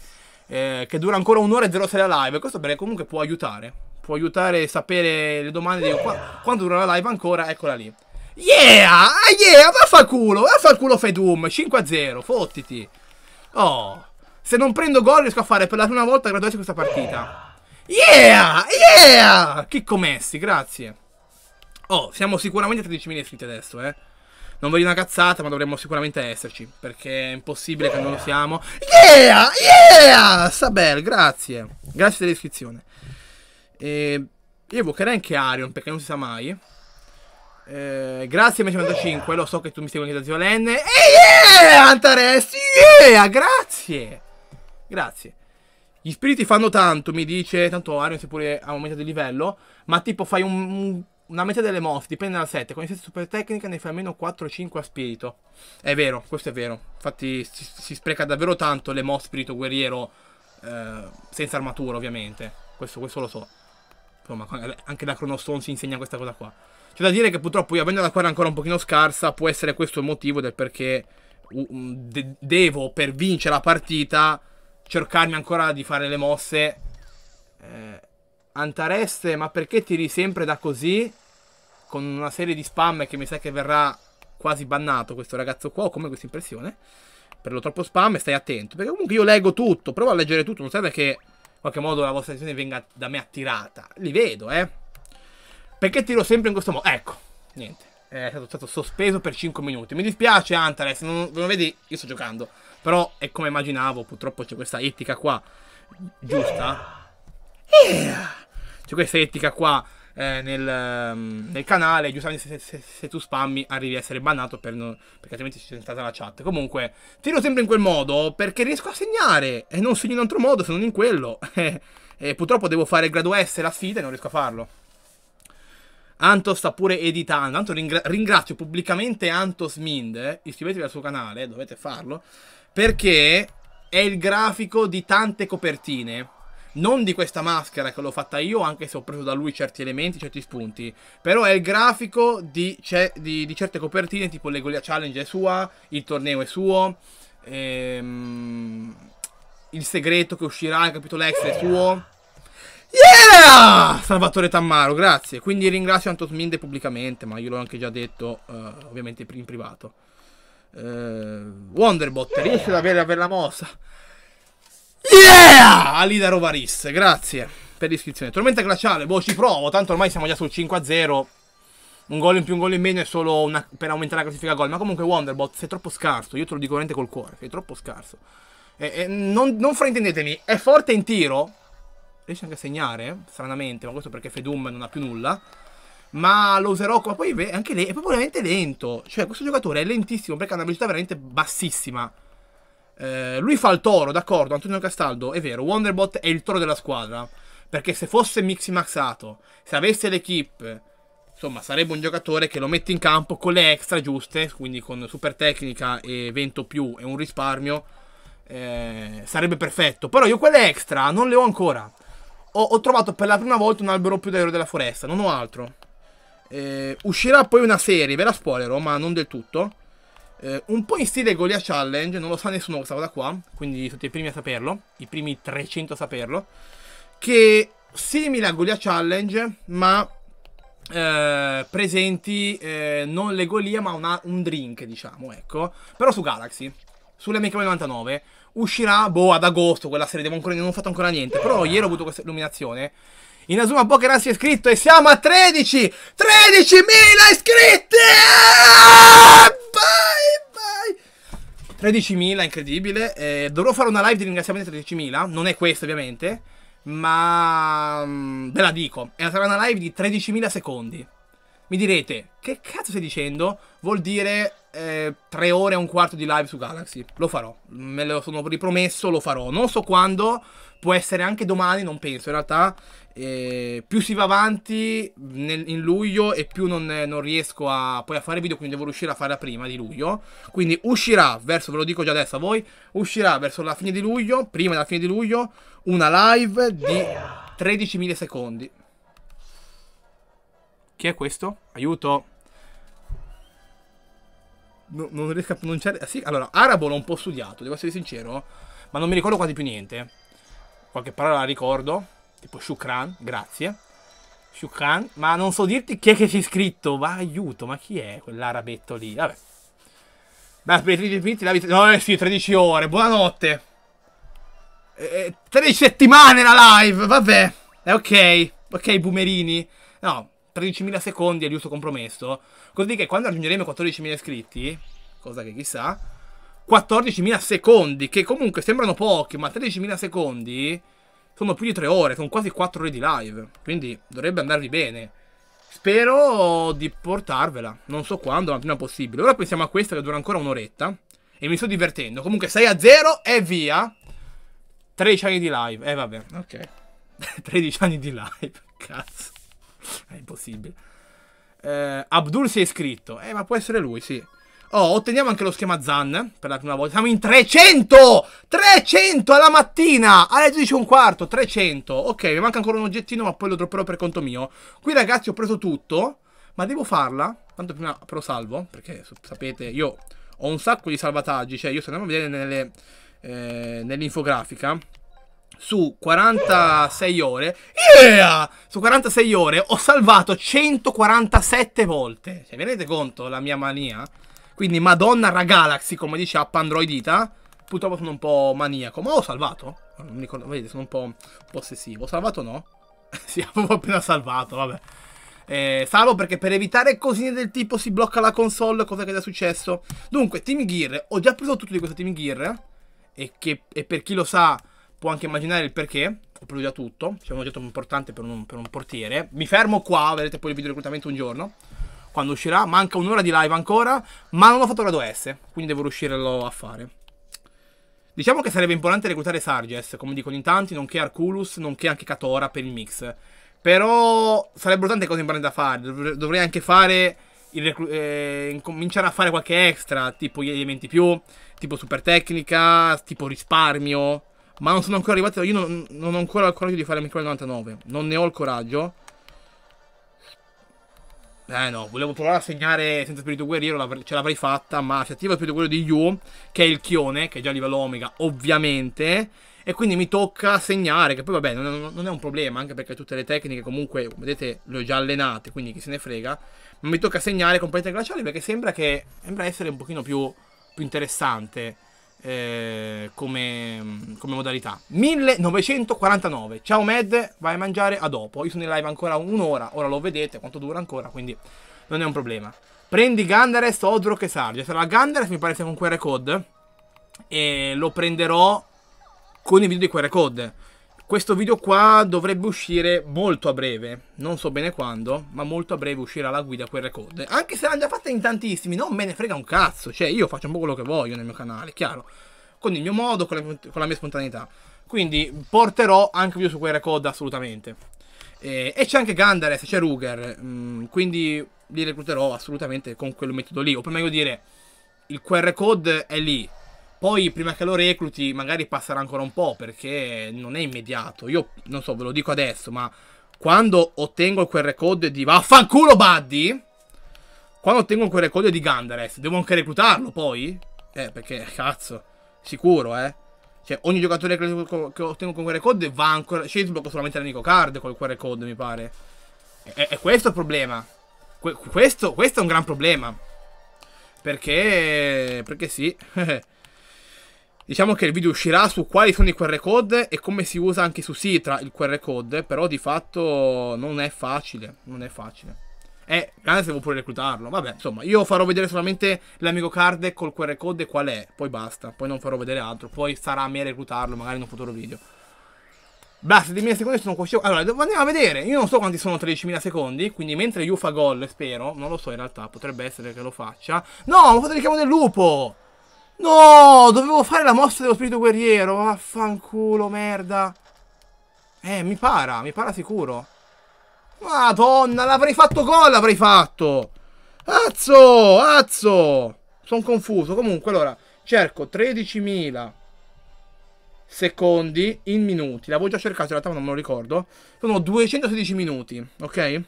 Speaker 1: Eh, che dura ancora un'ora e zero sera live. Questo perché comunque può aiutare può aiutare a sapere le domande di qua, quando durerà la live ancora, eccola lì. Yeah! Ah, yeah! Vaffanculo! Vaffanculo Fedum! 5-0, fottiti! Oh! Se non prendo gol riesco a fare per la prima volta graduarsi questa partita. Yeah! Yeah! Chicco Messi, grazie. Oh, siamo sicuramente a 13.000 iscritti adesso, eh. Non voglio una cazzata, ma dovremmo sicuramente esserci. Perché è impossibile che non lo siamo. Yeah! Yeah! Sabel, grazie. Grazie dell'iscrizione. E io evocherei anche Arion perché non si sa mai. Eh, grazie M55, lo so che tu mi segui anche da zio Len. E yeah, Antares, yeah, grazie. Grazie. Gli spiriti fanno tanto, mi dice, tanto Arion si pure ha aumentato di livello, ma tipo fai un, una metà delle mosse, dipende dal 7, con qualsiasi super tecnica ne fai almeno 4-5 a spirito. È vero, questo è vero. Infatti si, si spreca davvero tanto le mosse spirito guerriero eh, senza armatura, ovviamente. Questo, questo lo so. Insomma, eh, anche la Chronostone si insegna questa cosa qua. C'è da dire che purtroppo io, avendo la squadra ancora un pochino scarsa, può essere questo il motivo del perché mm, de devo, per vincere la partita, cercarmi ancora di fare le mosse. Eh, Antareste, ma perché tiri sempre da così? Con una serie di spam che mi sa che verrà quasi bannato questo ragazzo qua, ho come questa impressione. Per lo troppo spam stai attento, perché comunque io leggo tutto, provo a leggere tutto, non serve che in qualche modo la vostra attenzione venga da me attirata. Li vedo, eh. Perché tiro sempre in questo modo? Ecco, niente. È stato, stato sospeso per 5 minuti. Mi dispiace, Antares, non, lo vedi, io sto giocando. Però è come immaginavo, purtroppo c'è questa etica qua. Giusta? Eh, c'è questa etica qua eh, nel, ehm, nel, canale, giustamente se, se, se, tu spammi arrivi a essere bannato per non, perché altrimenti ci sei stata la chat. Comunque, tiro sempre in quel modo perché riesco a segnare e non segno in altro modo se non in quello. e purtroppo devo fare il grado S la sfida e non riesco a farlo. Antos sta pure editando. Anto ringra ringrazio pubblicamente Antos Mind. Iscrivetevi al suo canale, dovete farlo. Perché è il grafico di tante copertine non di questa maschera che l'ho fatta io, anche se ho preso da lui certi elementi, certi spunti, però è il grafico di, di, di certe copertine, tipo l'Egolia Challenge è sua, il torneo è suo, ehm, il segreto che uscirà, il capitolo X è suo. Yeah! Salvatore Tammaro, grazie. Quindi ringrazio Antos Minde pubblicamente, ma io l'ho anche già detto, uh, ovviamente in privato. Uh, Wonderbot, riesce ad avere la mossa. Yeah! Alida Rovaris, grazie per l'iscrizione. Tormenta glaciale, boh, ci provo. Tanto ormai siamo già sul 5-0. Un gol in più, un gol in meno è solo una, per aumentare la classifica gol. Ma comunque, Wonderbot, sei troppo scarso. Io te lo dico veramente col cuore. Sei troppo scarso. E, e, non, non fraintendetemi, è forte in tiro. Riesce anche a segnare, stranamente, ma questo perché Fedum non ha più nulla. Ma lo userò come poi anche lei. È proprio veramente lento. Cioè, questo giocatore è lentissimo perché ha una velocità veramente bassissima. Eh, lui fa il toro, d'accordo, Antonio Castaldo, è vero, Wonderbot è il toro della squadra. Perché se fosse mixi-maxato, se avesse l'equipe, insomma, sarebbe un giocatore che lo mette in campo con le extra giuste, quindi con super tecnica e vento più e un risparmio, eh, sarebbe perfetto. Però io quelle extra non le ho ancora. Ho, ho trovato per la prima volta un albero più d'aereo della foresta, non ho altro. Eh, uscirà poi una serie, ve la spoilerò, ma non del tutto eh, un po' in stile Golia Challenge, non lo sa nessuno questa cosa qua, quindi siete i primi a saperlo, i primi 300 a saperlo, che è simile a Golia Challenge, ma eh, presenti eh, non le Golia, ma una, un drink, diciamo, ecco, però su Galaxy, sulle mk 99, uscirà, boh, ad agosto quella serie, devo ancora, non ho fatto ancora niente, però ieri ho avuto questa illuminazione, Inazuma Pokeran si è iscritto e siamo a 13! 13.000 iscritti! Ah, bye, bye. 13.000, incredibile. Eh, dovrò fare una live di ringraziamento a 13.000, non è questa ovviamente, ma mm, ve la dico, e eh, sarà una live di 13.000 secondi. Mi direte, che cazzo stai dicendo? Vuol dire eh, 3 ore e un quarto di live su Galaxy. Lo farò, me lo sono ripromesso, lo farò. Non so quando, può essere anche domani, non penso in realtà eh, più si va avanti nel, in luglio e più non, non, riesco a, poi a fare video, quindi devo riuscire a farla prima di luglio. Quindi uscirà verso, ve lo dico già adesso a voi, uscirà verso la fine di luglio, prima della fine di luglio, una live di 13.000 secondi. Chi è questo? Aiuto! No, non riesco a pronunciare... Ah, sì, allora, arabo l'ho un po' studiato, devo essere sincero, ma non mi ricordo quasi più niente. Qualche parola la ricordo. Tipo Shukran, grazie. Shukran, ma non so dirti chi è che c'è scritto, iscritto, ma aiuto, ma chi è quell'arabetto lì? Vabbè. La Beatrice la vita... No, eh sì, 13 ore, buonanotte. Eh, 13 settimane la live, vabbè. È eh, ok, ok boomerini. No, 13.000 secondi è l'uso compromesso. Così che quando raggiungeremo 14.000 iscritti, cosa che chissà, 14.000 secondi, che comunque sembrano pochi, ma 13.000 secondi sono più di tre ore, sono quasi quattro ore di live, quindi dovrebbe andarvi bene. Spero di portarvela, non so quando, ma prima possibile. Ora pensiamo a questa che dura ancora un'oretta e mi sto divertendo. Comunque 6 a 0 e via. 13 anni di live, eh vabbè, ok. 13 anni di live, cazzo. È impossibile. Eh, Abdul si è iscritto, eh ma può essere lui, sì. Oh, otteniamo anche lo schema Zan per la prima volta. Siamo in 300! 300 alla mattina! Alle 12 un quarto, 300. Ok, mi manca ancora un oggettino, ma poi lo dropperò per conto mio. Qui, ragazzi, ho preso tutto, ma devo farla. Tanto prima però salvo, perché sapete, io ho un sacco di salvataggi. Cioè, io se andiamo a vedere nelle, eh, nell'infografica, su 46 ore, yeah! su 46 ore ho salvato 147 volte. Cioè, vi rendete conto la mia mania? Quindi Madonna Ragalaxy, come dice app Androidita. Purtroppo sono un po' maniaco. Ma ho salvato? Non ricordo, vedete, sono un po' possessivo. Ho salvato o no? sì, avevo appena salvato, vabbè. Eh, salvo perché per evitare cosine del tipo si blocca la console, cosa che è successo. Dunque, Team Gear, ho già preso tutto di questo Team Gear. E, che, e per chi lo sa può anche immaginare il perché. Ho preso già tutto, c'è un oggetto importante per un, per un portiere. Mi fermo qua, vedrete poi il video di reclutamento un giorno quando uscirà. Manca un'ora di live ancora, ma non ho fatto grado S, quindi devo riuscirlo a fare. Diciamo che sarebbe importante reclutare Sarges, come dicono in tanti, nonché Arculus, nonché anche Katora per il mix. Però sarebbero tante cose importanti da fare. Dovrei anche fare... Eh, cominciare a fare qualche extra, tipo gli elementi più, tipo super tecnica, tipo risparmio. Ma non sono ancora arrivato, io non, non ho ancora il coraggio di fare il micro 99. Non ne ho il coraggio. Eh no, volevo provare a segnare senza spirito guerriero, ce l'avrei fatta, ma si attiva il spirito guerriero di Yu, che è il chione, che è già a livello omega, ovviamente, e quindi mi tocca segnare, che poi vabbè, non, non è un problema, anche perché tutte le tecniche comunque, vedete, le ho già allenate, quindi chi se ne frega, ma mi tocca segnare con parete glaciali perché sembra, che, sembra essere un pochino più, più interessante eh, come, come, modalità. 1949. Ciao Med, vai a mangiare a dopo. Io sono in live ancora un'ora, ora lo vedete quanto dura ancora, quindi non è un problema. Prendi Gandarest, Odrock e Sarge. Sarà Gandarest mi pare sia con QR code e lo prenderò con i video di QR code. Questo video qua dovrebbe uscire molto a breve, non so bene quando, ma molto a breve uscirà la guida QR code. Anche se l'hanno già fatta in tantissimi, non me ne frega un cazzo, cioè io faccio un po' quello che voglio nel mio canale, chiaro. Con il mio modo, con la, con la mia spontaneità. Quindi porterò anche video su QR code assolutamente. E, eh, e c'è anche Gandares, c'è Ruger, mh, mm, quindi li recluterò assolutamente con quel metodo lì. O per meglio dire, il QR code è lì, poi prima che lo recluti magari passerà ancora un po' perché non è immediato. Io non so, ve lo dico adesso, ma quando ottengo il QR code di vaffanculo Buddy, quando ottengo il QR code di Gandares, devo anche reclutarlo poi? Eh, perché cazzo, sicuro, eh. Cioè, ogni giocatore che, ottengo con QR code va ancora. Cioè, sblocco solamente l'amico card col QR code, mi pare. E, e questo è il problema. Que questo, questo è un gran problema. Perché. Perché sì. Diciamo che il video uscirà su quali sono i QR code e come si usa anche su Sitra il QR code, però di fatto non è facile, non è facile. Eh, anche devo pure reclutarlo, vabbè, insomma, io farò vedere solamente l'amico card col QR code qual è, poi basta, poi non farò vedere altro, poi sarà a me reclutarlo magari in un futuro video. Blast 10.000 secondi sono quasi... Allora, andiamo a vedere. Io non so quanti sono 13.000 secondi, quindi mentre Yu fa gol, spero, non lo so in realtà, potrebbe essere che lo faccia. No, ma fatto il richiamo del lupo! No, dovevo fare la mossa dello spirito guerriero. Vaffanculo, merda. Eh, mi para, mi para sicuro. Madonna, l'avrei fatto gol, l'avrei fatto. Azzo, azzo. Sono confuso. Comunque, allora, cerco 13.000 secondi in minuti. L'avevo già cercato, in realtà non me lo ricordo. Sono 216 minuti, ok?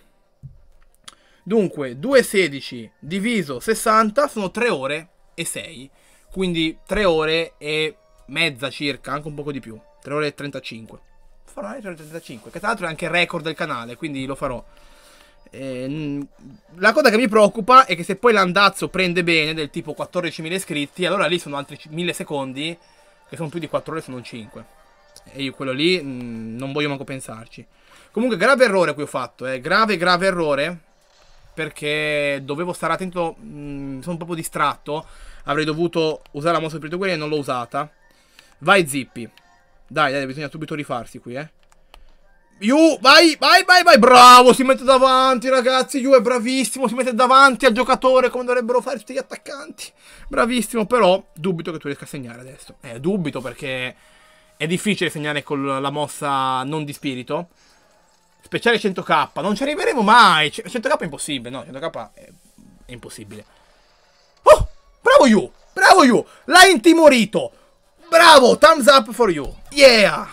Speaker 1: Dunque, 216 diviso 60 sono 3 ore e 6. Quindi 3 ore e mezza circa, anche un poco di più. 3 ore e 35. Farò 3 ore e 35, che tra l'altro è anche il record del canale, quindi lo farò. Ehm, la cosa che mi preoccupa è che se poi l'andazzo prende bene, del tipo 14.000 iscritti, allora lì sono altri 1.000 secondi, che sono più di 4 ore, sono 5. E io quello lì mm, non voglio manco pensarci. Comunque, grave errore qui ho fatto, eh. grave, grave errore, perché dovevo stare attento, mh, mm, sono proprio distratto. Avrei dovuto usare la mossa per guerriere e non l'ho usata. Vai, Zippi. Dai, dai, bisogna subito rifarsi qui, eh. Yu, vai, vai, vai, vai, bravo, si mette davanti, ragazzi, Yu è bravissimo, si mette davanti al giocatore come dovrebbero fare tutti gli attaccanti. Bravissimo, però dubito che tu riesca a segnare adesso. Eh, dubito perché è difficile segnare con la mossa non di spirito. Speciale 100k, non ci arriveremo mai, 100k è impossibile, no, 100k è impossibile. Oh! Bravo you! Bravo you! L'hai intimorito! Bravo! Thumbs up for you! Yeah!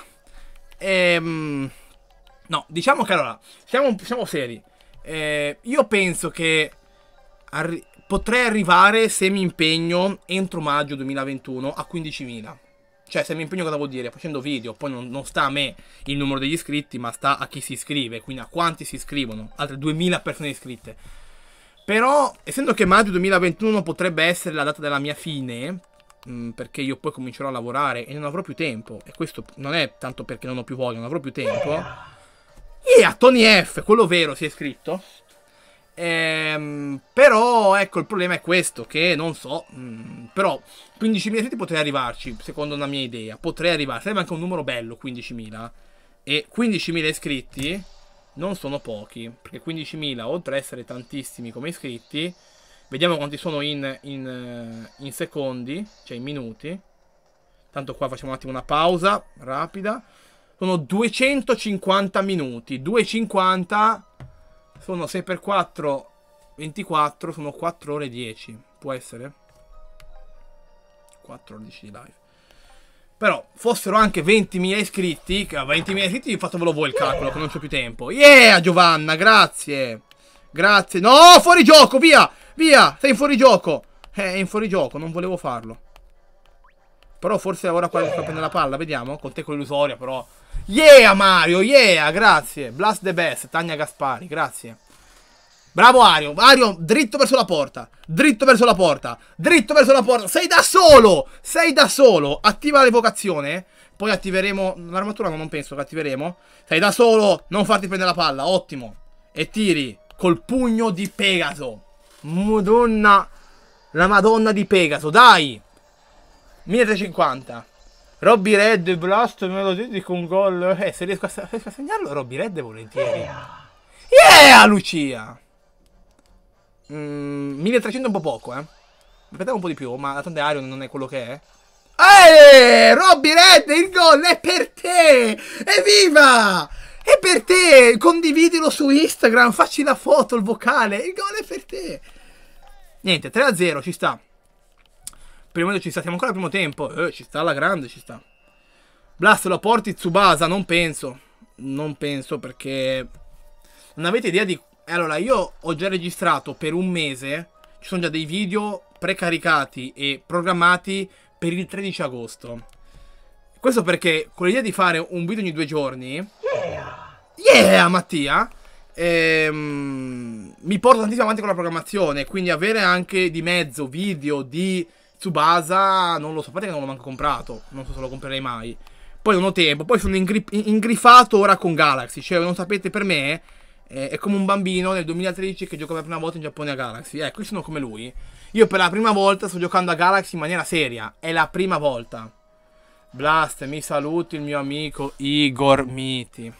Speaker 1: Ehm... No, diciamo che allora, siamo, siamo seri. Eh, io penso che arri potrei arrivare se mi impegno entro maggio 2021 a 15.000. Cioè, se mi impegno cosa vuol dire? Facendo video, poi non, non, sta a me il numero degli iscritti, ma sta a chi si iscrive, quindi a quanti si iscrivono. Altre 2.000 persone iscritte. Però, essendo che maggio 2021 potrebbe essere la data della mia fine, mh, mm, perché io poi comincerò a lavorare e non avrò più tempo, e questo non è tanto perché non ho più voglia, non avrò più tempo. E yeah, a Tony F, quello vero, si è scritto. Ehm, però, ecco, il problema è questo, che non so, mh, mm, però 15.000 iscritti potrei arrivarci, secondo la mia idea, potrei arrivare, sarebbe anche un numero bello 15.000. E 15.000 iscritti non sono pochi, perché 15.000 oltre ad essere tantissimi come iscritti, vediamo quanti sono in, in, eh, in secondi, cioè in minuti. Tanto qua facciamo un attimo una pausa rapida. Sono 250 minuti, 250 sono 6 x 4, 24, sono 4 ore 10, può essere? 4 ore 10 di live. Però fossero anche 20.000 iscritti, 20.000 iscritti fatevelo voi il calcolo, che non c'ho più tempo. Yeah, Giovanna, grazie. Grazie. No, fuori gioco, via, via, sei in fuori gioco. Eh, è in fuori gioco, non volevo farlo. Però forse ora qua sta prendere la palla, vediamo. Con te con l'illusoria, però. Yeah, Mario, yeah, grazie. Blast the best, Tania Gaspari, grazie. Bravo Arion, Arion, dritto verso la porta, dritto verso la porta, dritto verso la porta, sei da solo, sei da solo, attiva l'evocazione, poi attiveremo, l'armatura ma non penso che attiveremo, sei da solo, non farti prendere la palla, ottimo, e tiri col pugno di Pegaso, madonna, la madonna di Pegaso, dai, 1350, Robby Red, Blast, me lo dici con gol, eh, se riesco a, se riesco a segnarlo Robby Red volentieri, yeah, yeah Lucia! Mm, 1300 è un po' poco, eh. Aspettavo un po' di più, ma la tante Arion non è quello che è. Eeeh, Robby Red, il gol è per te! Evviva! È per te! Condividilo su Instagram, facci la foto, il vocale, il gol è per te! Niente, 3-0, ci sta. Per il momento ci sta, siamo ancora al primo tempo. Eh, ci sta la grande, ci sta. Blast lo porti Tsubasa, non penso. Non penso perché... Non avete idea di e allora, io ho già registrato per un mese, ci sono già dei video precaricati e programmati per il 13 agosto. Questo perché con l'idea di fare un video ogni due giorni... Yeah! Yeah, Mattia! Ehm, mi porto tantissimo avanti con la programmazione, quindi avere anche di mezzo video di Tsubasa, non lo so, fate che non l'ho manco comprato, non so se lo comprerei mai. Poi non ho tempo, poi sono ingri ingrifato ora con Galaxy, cioè non sapete per me è come un bambino nel 2013 che gioca per la prima volta in Giappone a Galaxy. Ecco, eh, io sono come lui. Io per la prima volta sto giocando a Galaxy in maniera seria. È la prima volta. Blast, mi saluti il mio amico Igor Miti.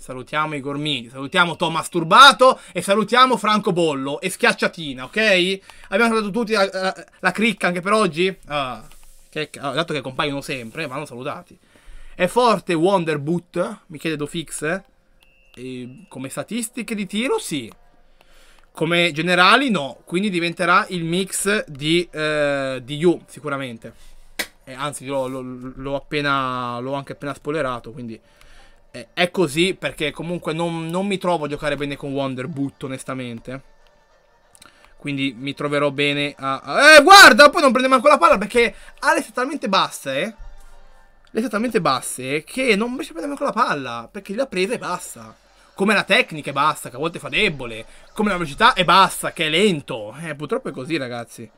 Speaker 1: Salutiamo Igor Miti, salutiamo Thomas Turbato e salutiamo Franco Bollo e Schiacciatina, ok? Abbiamo salutato tutti la, la, la cricca anche per oggi? Ah, che, ah, dato che compaiono sempre, vanno salutati. È forte Wonderboot? Mi chiede Dofix. eh? Ehm, come statistiche di tiro sì, come generali no, quindi diventerà il mix di, eh, di U sicuramente. Eh, anzi, l'ho appena, l'ho anche appena spoilerato, quindi eh, è così perché comunque non, non, mi trovo a giocare bene con Wonder Boot, onestamente. Quindi mi troverò bene a... a eh, guarda! Poi non prende manco la palla perché ha le talmente basse, eh. le talmente basse che non riesce a prendere manco la palla perché l'ha presa e basta come la tecnica e basta, che a volte fa debole, come la velocità e basta, che è lento. Eh, purtroppo è così, ragazzi.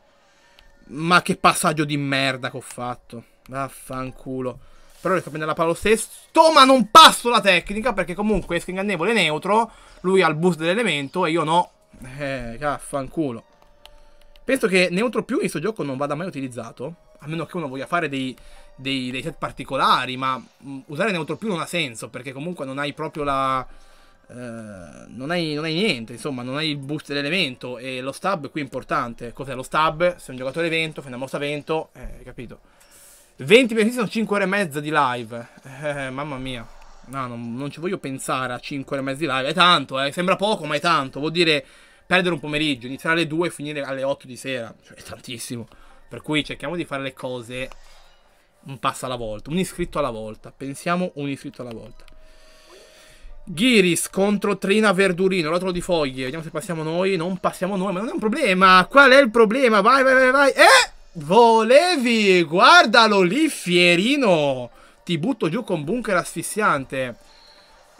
Speaker 1: Ma che passaggio di merda che ho fatto. Vaffanculo. Però riesco a prendere la palla lo stesso, ma non passo la tecnica, perché comunque è ingannevole neutro, lui ha il boost dell'elemento e io no. Eh, vaffanculo. Penso che neutro più in questo gioco non vada mai utilizzato, a meno che uno voglia fare dei, dei, dei set particolari, ma mm, usare neutro più non ha senso, perché comunque non hai proprio la eh, non hai, non, hai, niente, insomma, non hai il boost dell'elemento e lo stab qui è importante. Cos'è lo stab? Se un giocatore evento, fai una mossa vento, eh, capito? 20 minuti sono 5 ore e mezza di live. Eh, mamma mia. No, non, non, ci voglio pensare a 5 ore e mezza di live. È tanto, eh. sembra poco, ma è tanto. Vuol dire perdere un pomeriggio, iniziare alle 2 e finire alle 8 di sera. Cioè, è tantissimo. Per cui cerchiamo di fare le cose un passo alla volta, un iscritto alla volta. Pensiamo un iscritto alla volta. Ghiris contro Trina Verdurino, rotolo di foglie. Vediamo se passiamo noi. Non passiamo noi, ma non è un problema. Qual è il problema? Vai, vai, vai, vai. Eh! Volevi! Guardalo lì, fierino! Ti butto giù con bunker asfissiante.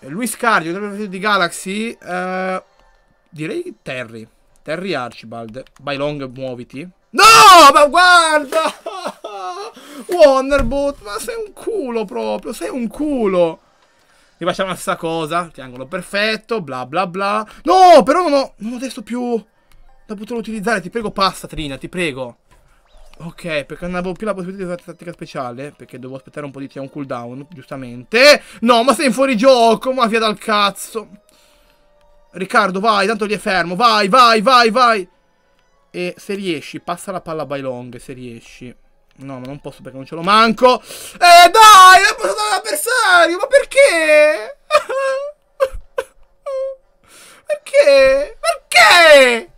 Speaker 1: Luis Cardio, di Galaxy. Eh, direi Terry. Terry Archibald. By long, muoviti. No, ma guarda! Wonderboot, ma sei un culo proprio, sei un culo! rifacciamo la stessa cosa. Triangolo perfetto, bla bla bla. No, però non ho, non ho adesso più da poterlo utilizzare. Ti prego, passa, Trina, ti prego. Ok, perché non avevo più la possibilità di usare la tattica speciale. Perché devo aspettare un po' di tempo, cioè, un cooldown, giustamente. No, ma sei in fuorigioco, ma via dal cazzo. Riccardo, vai, tanto lì è fermo. Vai, vai, vai, vai. E se riesci, passa la palla by long, se riesci. No, ma non posso perché non ce l'ho manco. Eh, dai, l'ha portato all'avversario, ma perché? perché? Perché?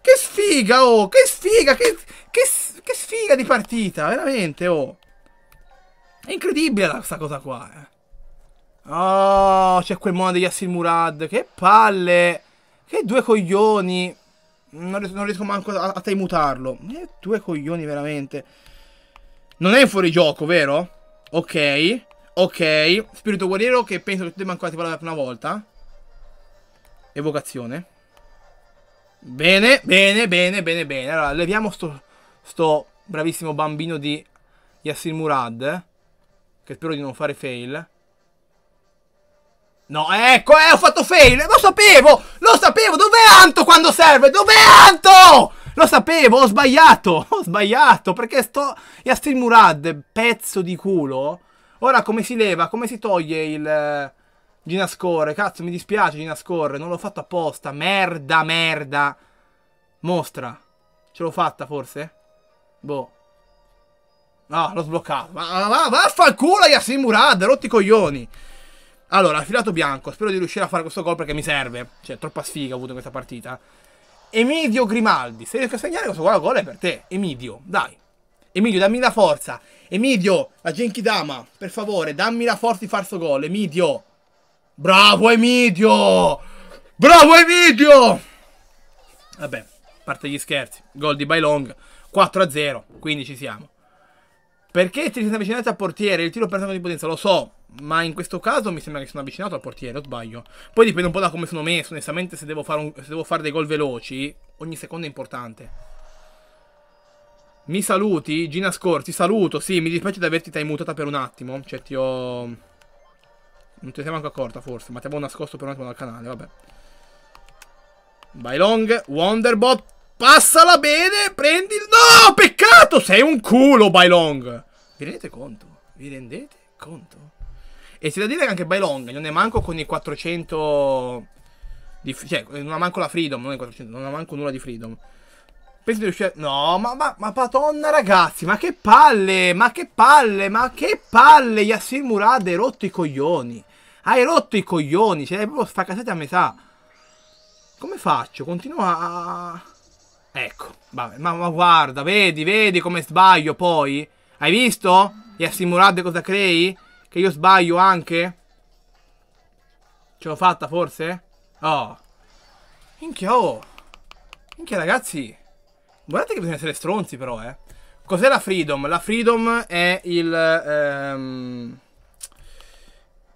Speaker 1: Che sfiga, oh, che sfiga, che, che, che sfiga di partita, veramente, oh. È incredibile la, sta cosa qua, eh. Oh, c'è quel mono degli Assil Murad. Che palle! Che due coglioni! Non riesco, manco a, a, a taimutarlo. Eh, due coglioni, veramente. Non è fuori gioco, vero? Ok. Ok. Spirito guerriero che penso che tu debba ancora attivarlo per una volta. Evocazione. Bene, bene, bene, bene, bene. Allora, leviamo sto, sto bravissimo bambino di Yassir Murad. Che spero di non fare fail. No, ecco, eh, ho fatto fail. Lo sapevo, lo sapevo. Dov'è Anto quando serve? Dov'è Anto? Lo sapevo, ho sbagliato, ho sbagliato, perché sto... Yastil Murad, pezzo di culo. Ora come si leva, come si toglie il... Eh, Gina Ginascore, cazzo mi dispiace Gina Ginascore, non l'ho fatto apposta, merda, merda. Mostra, ce l'ho fatta forse? Boh. ah, l'ho sbloccato. Ma, ma, ma vaffanculo Yassin Murad, rotti i coglioni. Allora, filato bianco, spero di riuscire a fare questo gol perché mi serve. Cioè, troppa sfiga ho avuto in questa partita. Emidio Grimaldi, se riesco a segnare questo qua gol è per te, Emidio, dai. Emidio, dammi la forza. Emidio, la Genkidama, per favore, dammi la forza di far sto gol, Emidio. Bravo Emidio! Bravo Emidio! Vabbè, parte gli scherzi, gol di Bailong, 4-0, quindi ci siamo. Perché ti siete avvicinati al portiere? Il tiro per di potenza, lo so, ma in questo caso mi sembra che sono avvicinato al portiere, o sbaglio. Poi dipende un po' da come sono messo, onestamente se devo fare, un, se devo fare dei gol veloci, ogni secondo è importante. Mi saluti, Gina Scor, ti saluto, sì, mi dispiace di averti taimutata per un attimo, cioè ti ho... Non ti sei manco accorta forse, ma ti avevo nascosto per un attimo dal canale, vabbè. Vai long, Wonderbot, passala bene, prendi... No, peccato, sei un culo, By long. Vi rendete conto? Vi rendete conto? E si da dire che anche Bailong non è manco con i 400... Di, cioè, non ha manco la Freedom, non, 400, non ha manco nulla di Freedom. Penso di riuscire... No, ma, ma, ma patonna ragazzi, ma che palle, ma che palle, ma che palle, Yassir Murad hai rotto i coglioni. Hai rotto i coglioni, ce cioè, l'hai proprio staccate a metà. Come faccio? Continua a... Ecco, vabbè, ma, ma, guarda, vedi, vedi come sbaglio poi? Hai visto? Yassir Murad cosa crei? Che io sbaglio anche? Ce l'ho fatta forse? Oh. Minchia, oh. Minchia, ragazzi. Guardate che bisogna essere stronzi però, eh. Cos'è la Freedom? La Freedom è il... Ehm,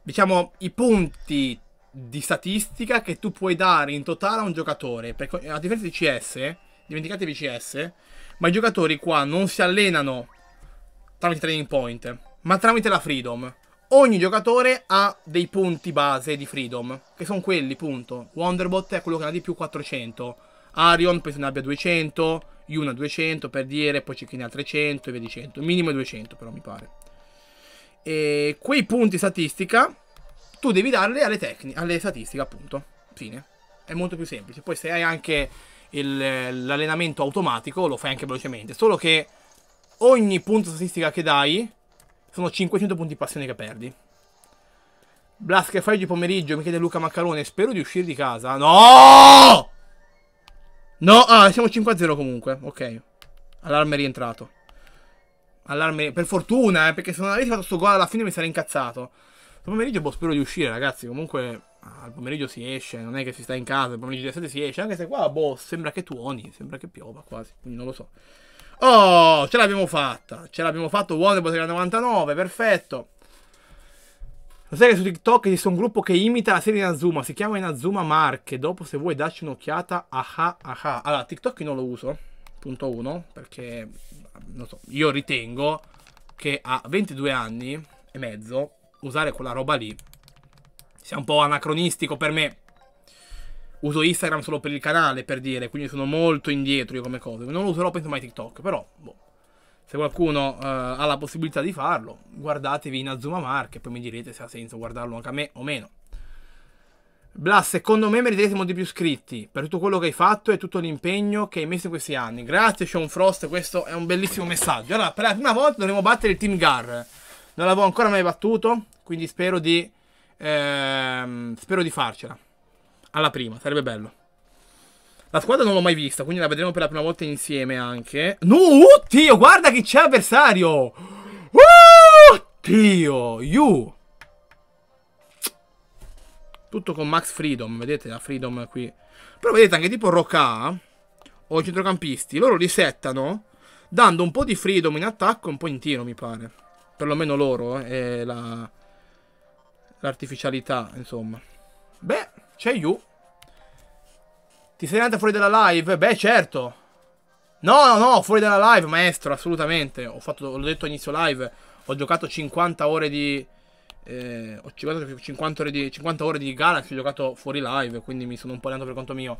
Speaker 1: diciamo, i punti di statistica che tu puoi dare in totale a un giocatore. Perché a differenza di CS, dimenticatevi CS, ma i giocatori qua non si allenano tramite training point, ma tramite la Freedom ogni giocatore ha dei punti base di Freedom, che sono quelli, punto. Wonderbot è quello che ne ha di più 400, Arion penso ne abbia 200, Yuna 200 per dire, poi c'è chi ne ha 300 e via dicendo. Minimo 200 però mi pare. E quei punti statistica tu devi darli alle, alle statistiche appunto. Fine. È molto più semplice. Poi se hai anche l'allenamento automatico lo fai anche velocemente. Solo che ogni punto statistica che dai sono 500 punti di passione che perdi. Blas, che fai oggi pomeriggio? Mi chiede Luca Maccarone. Spero di uscire di casa. No! No, ah, siamo 5-0 comunque. Ok. Allarme rientrato. Allarme, per fortuna, eh, perché se non avessi fatto sto gol alla fine mi sarei incazzato. Sto pomeriggio boh, spero di uscire, ragazzi. Comunque, al ah, pomeriggio si esce, non è che si sta in casa, il pomeriggio di estate si esce, anche se qua, boh, sembra che tuoni, sembra che piova quasi, quindi non lo so. Oh, ce l'abbiamo fatta. Ce l'abbiamo fatto Wonderboy del 99, perfetto. La serie su TikTok esiste un gruppo che imita la serie Inazuma, si chiama Inazuma Marche. Dopo se vuoi darci un'occhiata, aha aha. Allora, TikTok non lo uso, punto 1, perché non so, io ritengo che a 22 anni e mezzo usare quella roba lì sia un po' anacronistico per me uso Instagram solo per il canale, per dire, quindi sono molto indietro io come cose. Non userò, penso, mai TikTok, però, boh. Se qualcuno eh, ha la possibilità di farlo, guardatevi in Azuma Mark e poi mi direte se ha senso guardarlo anche a me o meno. Bla, secondo me meritessimo di più iscritti per tutto quello che hai fatto e tutto l'impegno che hai messo in questi anni. Grazie Sean Frost, questo è un bellissimo messaggio. Allora, per la prima volta dovremo battere il Team Gar. Non l'avevo ancora mai battuto, quindi spero di, ehm, spero di farcela alla prima, sarebbe bello. La squadra non l'ho mai vista, quindi la vedremo per la prima volta insieme anche. No, oddio, guarda che c'è avversario! Oddio, you! Tutto con Max Freedom, vedete la Freedom qui. Però vedete anche tipo Roca o i centrocampisti, loro li settano dando un po' di freedom in attacco e un po' in tiro, mi pare. Perlomeno loro, eh, l'artificialità, insomma. Beh, c'è you. Ti sei andata fuori dalla live? Beh, certo. No, no, no, fuori dalla live, maestro, assolutamente. Ho fatto, l'ho detto all'inizio live, ho giocato 50 ore di... Eh, ho giocato 50 ore di, 50 ore di Galaxy, ho giocato fuori live, quindi mi sono un po' allenato per conto mio.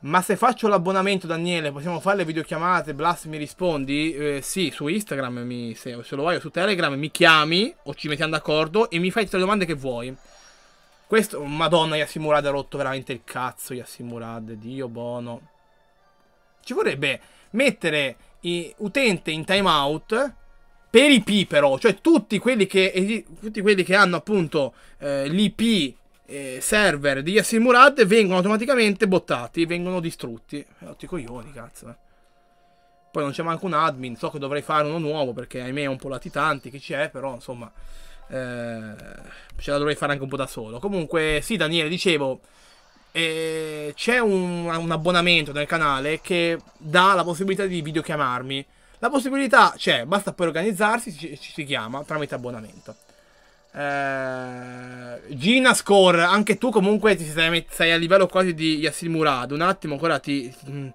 Speaker 1: Ma se faccio l'abbonamento, Daniele, possiamo fare le videochiamate? Blast, mi rispondi? Eh, sì, su Instagram, mi, se, se, lo vuoi, o su Telegram, mi chiami o ci mettiamo d'accordo e mi fai tutte le domande che vuoi. Questo, oh, madonna, Yasimurad ha rotto veramente il cazzo, Yasimurad, Dio buono. Ci vorrebbe mettere i, utente in timeout per IP però, cioè tutti quelli che, tutti quelli che hanno appunto eh, l'IP eh, server di Yasimurad vengono automaticamente bottati, vengono distrutti. Otti eh, coglioni, cazzo. Eh. Poi non c'è manco un admin, so che dovrei fare uno nuovo perché ahimè è un po' latitanti, chi c'è, però insomma... Eh, ce cioè, la dovrei fare anche un po' da solo. Comunque, sì, Daniele, dicevo. Eh, c'è un, un, abbonamento nel canale che dà la possibilità di videochiamarmi. La possibilità c'è, basta poi organizzarsi, ci, ci si chiama tramite abbonamento. Eh, Gina Score, anche tu comunque ti sei, sei a livello quasi di Yassir Murad. Un attimo, ancora ti, mm,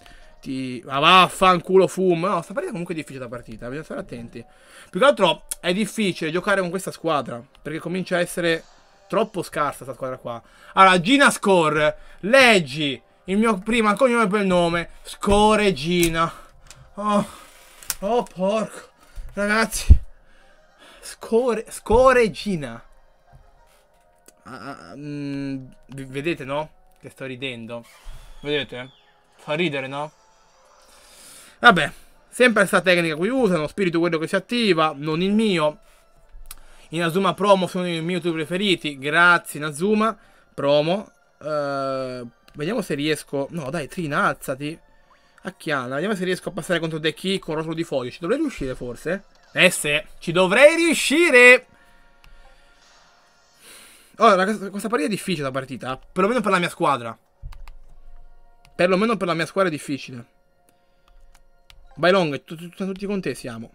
Speaker 1: ti... Ma vaffanculo Fum. No, sta partita comunque è difficile da partita, bisogna stare attenti. Più che altro è difficile giocare con questa squadra, perché comincia a essere troppo scarsa questa squadra qua. Allora, Gina Score, leggi il mio primo cognome per il nome, Score Gina. Oh, oh porco, ragazzi. Score, Score Gina. Ah, ah mm, vedete, no? Che sto ridendo. Vedete? Fa ridere, no? Vabbè, sempre questa tecnica qui usano, spirito quello che si attiva, non il mio. Inazuma promo sono i miei tuoi preferiti, grazie Inazuma, promo. Uh, vediamo se riesco... No dai, Trina, alzati. Acchiana, vediamo se riesco a passare contro The Key con rotolo di foglio. Ci dovrei riuscire forse? Eh se, ci dovrei riuscire! Allora, questa partita è difficile la partita, perlomeno per la mia squadra. Perlomeno per la mia squadra è difficile. Vai long, tutti con te siamo.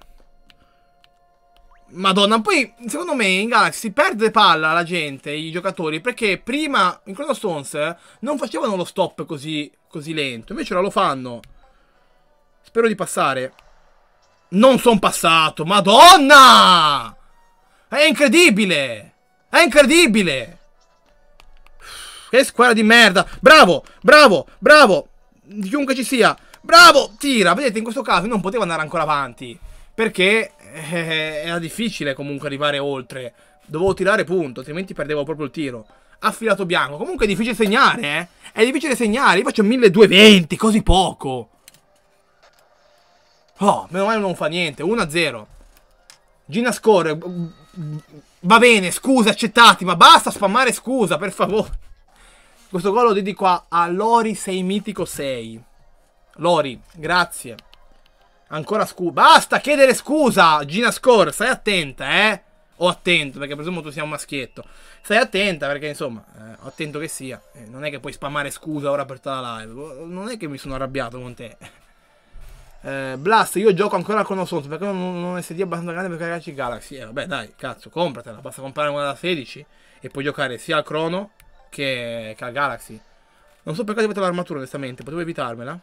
Speaker 1: Madonna, poi secondo me in Galaxy perde palla la gente, i giocatori, perché prima in Chrono Stones non facevano lo stop così, così lento, invece ora lo fanno. Spero di passare. Non sono passato, madonna! È incredibile! È incredibile! Che squadra di merda! Bravo, bravo, bravo! chiunque ci sia, Bravo, tira. Vedete, in questo caso non poteva andare ancora avanti. Perché eh, era difficile comunque arrivare oltre. Dovevo tirare punto, altrimenti perdevo proprio il tiro. Affilato bianco. Comunque è difficile segnare, eh. È difficile segnare. Io faccio 1220, così poco. Oh, meno male non fa niente. 1-0. Gina scorre. Va bene, scusa, accettati, ma basta spammare scusa, per favore. Questo gol lo dedico a, a Lori 6 Mitico 6. Lori, grazie. Ancora scusa. Basta chiedere scusa, Gina Score. Stai attenta, eh. O attento, perché presumo tu sia un maschietto. Stai attenta, perché insomma, eh, attento che sia. Eh, non è che puoi spammare scusa ora per tutta la live. Boh, non è che mi sono arrabbiato con te. Eh, Blast, io gioco ancora con Osonto perché non, ho non SD abbastanza grande per caricarci Galaxy. Eh, vabbè, dai, cazzo, compratela. Basta comprare una da 16 e puoi giocare sia al Crono che, che al Galaxy. Non so perché ho fatto l'armatura, onestamente. Potevo evitarmela.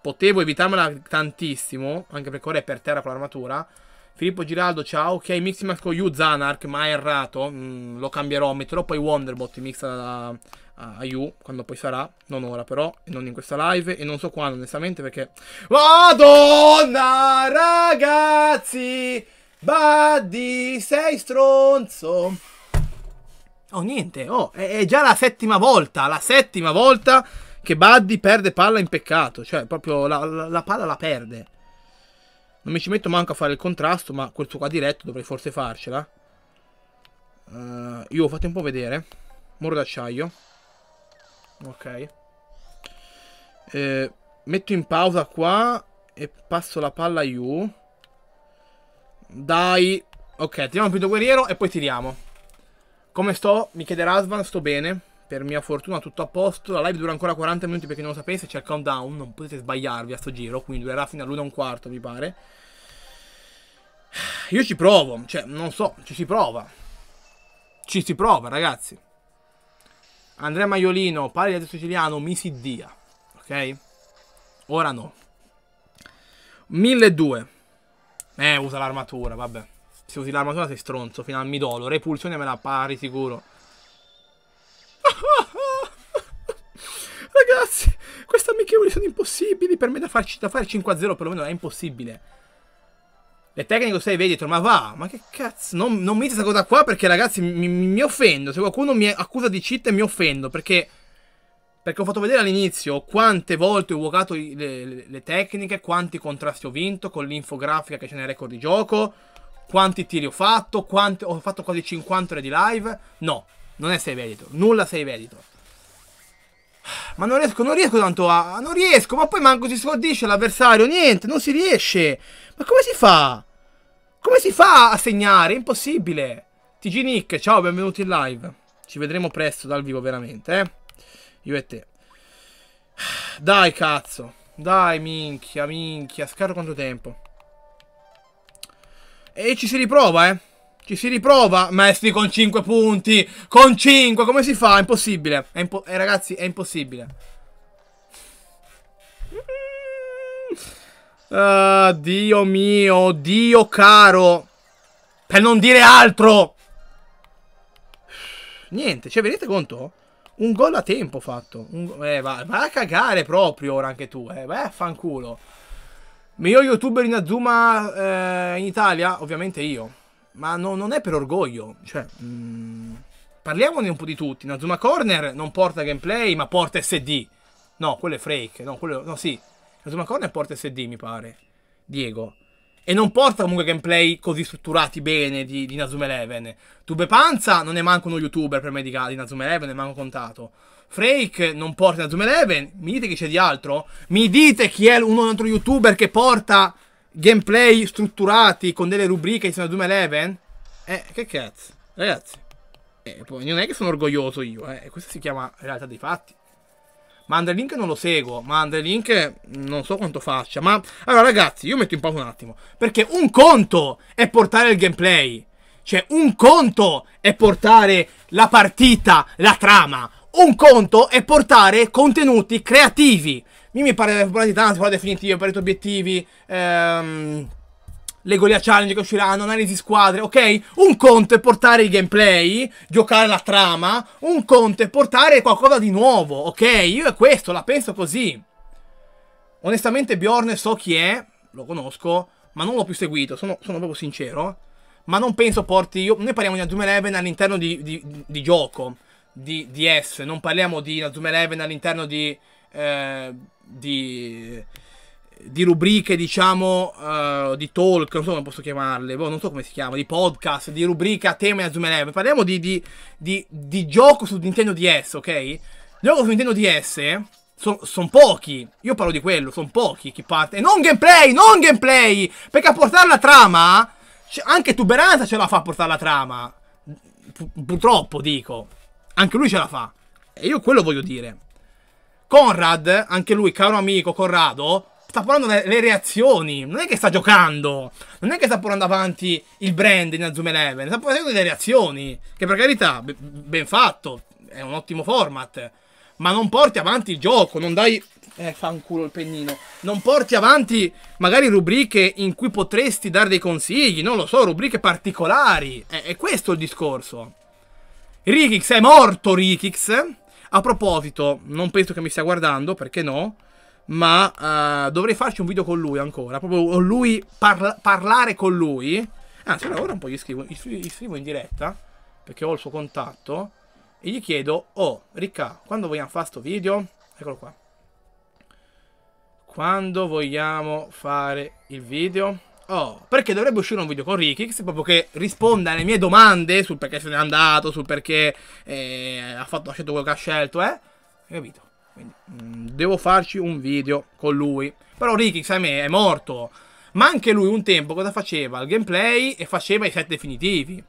Speaker 1: Potevo evitarmela tantissimo, anche perché ora è per terra con l'armatura. Filippo Giraldo, ciao. Ok, Miximax con Yu Zanark, ma è errato. Mm, lo cambierò, metterò poi Wonderbot in mix a, a, a Yu, quando poi sarà. Non ora però, non in questa live e non so quando, onestamente, perché... Madonna, ragazzi! Buddy, sei stronzo! Oh, niente, oh, è già la settima volta, la settima volta che Buddy perde palla in peccato, cioè proprio la, la, la palla la perde. Non mi ci metto manco a fare il contrasto, ma questo qua diretto dovrei forse farcela. Uh, io fate un po' vedere. Muro d'acciaio. Ok. Eh, metto in pausa qua e passo la palla a Yu. Dai. Ok, tiriamo il pinto guerriero e poi tiriamo. Come sto? Mi chiede Rasvan, sto bene per mia fortuna tutto a posto. La live dura ancora 40 minuti perché non lo sapesse, c'è il countdown, non potete sbagliarvi a sto giro, quindi durerà fino all'una e un quarto, mi pare. Io ci provo, cioè, non so, ci si prova. Ci si prova, ragazzi. Andrea Maiolino, pari di siciliano, mi si dia, ok? Ora no. 1200. Eh, usa l'armatura, vabbè. Se usi l'armatura sei stronzo, fino al midolo. Repulsione me la pari sicuro. Ragazzi, queste amichevoli sono impossibili. Per me da, farci, da fare 5-0 a perlomeno è impossibile. Le tecniche sei vedetro, ma va, ma che cazzo, non, non mi dite questa cosa qua perché ragazzi mi, mi, offendo, se qualcuno mi accusa di cheat mi offendo, perché, perché ho fatto vedere all'inizio quante volte ho giocato le, le, le, tecniche, quanti contrasti ho vinto con l'infografica che c'è nel record di gioco, quanti tiri ho fatto, quanti, ho fatto quasi 50 ore di live, no, non è save editor, nulla save editor. Ma non riesco, non riesco tanto a... Non riesco, ma poi manco si scordisce l'avversario, niente, non si riesce. Ma come si fa? Come si fa a segnare? impossibile. TG Nick, ciao, benvenuti in live. Ci vedremo presto dal vivo, veramente, eh? Io e te. Dai, cazzo. Dai, minchia, minchia. Scarro quanto tempo. E ci si riprova, eh? Ci si riprova? Messi con 5 punti. Con 5. Come si fa? È impossibile. È impo eh, ragazzi, è impossibile. Uh, Dio mio. Dio caro. Per non dire altro. Niente. Cioè, vedete conto? Un gol a tempo fatto. Un... Eh, vai, vai, a cagare proprio ora anche tu. Eh. Vai a fanculo. Mio youtuber in Azuma eh, in Italia? Ovviamente io ma no, non è per orgoglio. Cioè, mh, mm, parliamone un po' di tutti. Nazuma Corner non porta gameplay, ma porta SD. No, quello è Freak. No, quello, no sì. Nazuma Corner porta SD, mi pare. Diego. E non porta comunque gameplay così strutturati bene di, di Nazuma Eleven. Tube Panza non è manco uno youtuber per me di, di Nazuma Eleven, ne manco contato. Frake non porta Nazuma Eleven. Mi dite chi c'è di altro? Mi dite chi è uno altro youtuber che porta gameplay strutturati con delle rubriche insieme a Doom 11? Eh, che cazzo, ragazzi. Eh, poi, non è che sono orgoglioso io, eh. Questo si chiama realtà dei fatti. Ma Underlink non lo seguo, ma Underlink mm, non so quanto faccia. Ma allora ragazzi, io metto in pausa un attimo. Perché un conto è portare il gameplay. Cioè, un conto è portare la partita, la trama. Un conto è portare contenuti creativi mi pare parlare di tanto, però definitivo, per i tuoi obiettivi, ehm, le Golia Challenge che usciranno, analisi squadre, ok? Un conto è portare il gameplay, giocare la trama, un conto è portare qualcosa di nuovo, ok? Io è questo, la penso così. Onestamente Bjorn so chi è, lo conosco, ma non l'ho più seguito, sono, sono, proprio sincero. Ma non penso porti... Io, noi parliamo di Doom Eleven all'interno di, di, di, gioco, di, DS. non parliamo di Doom Eleven all'interno di... Eh, di, di rubriche, diciamo, uh, di talk, non so come posso chiamarle, boh, non so come si chiama, di podcast, di rubrica, tema e Azuma Eleven. Parliamo di, di, di, di, gioco su Nintendo DS, ok? Gioco su Nintendo DS sono son pochi. Io parlo di quello, sono pochi chi parte. E non gameplay, non gameplay! Perché a portare la trama, anche Tuberanza ce la fa a portare la trama. purtroppo, dico. Anche lui ce la fa. E io quello voglio dire. Conrad, anche lui, caro amico Corrado, sta provando le, le, reazioni. Non è che sta giocando. Non è che sta portando avanti il brand in Azuma Eleven. Sta portando avanti le reazioni. Che per carità, ben fatto. È un ottimo format. Ma non porti avanti il gioco. Non dai. Eh, fa un culo il pennino. Non porti avanti magari rubriche in cui potresti dare dei consigli. Non lo so, rubriche particolari. È, è questo il discorso. Rikix è morto, Rikix. A proposito, non penso che mi stia guardando, perché no? Ma uh, dovrei farci un video con lui ancora. Proprio lui, parla parlare con lui. Anzi, allora ora un po' gli scrivo, gli scrivo in diretta, perché ho il suo contatto. E gli chiedo, oh, Ricca, quando vogliamo fare sto video? Eccolo qua. Quando vogliamo fare il video? Oh, perché dovrebbe uscire un video con Rikix proprio che risponda alle mie domande sul perché se n'è andato, sul perché eh, ha, fatto, ha scelto quello che ha scelto, eh? Hai capito? Quindi, mh, mm, devo farci un video con lui. Però Rikix, ahimè, è morto. Ma anche lui un tempo cosa faceva? Il gameplay e faceva i set definitivi.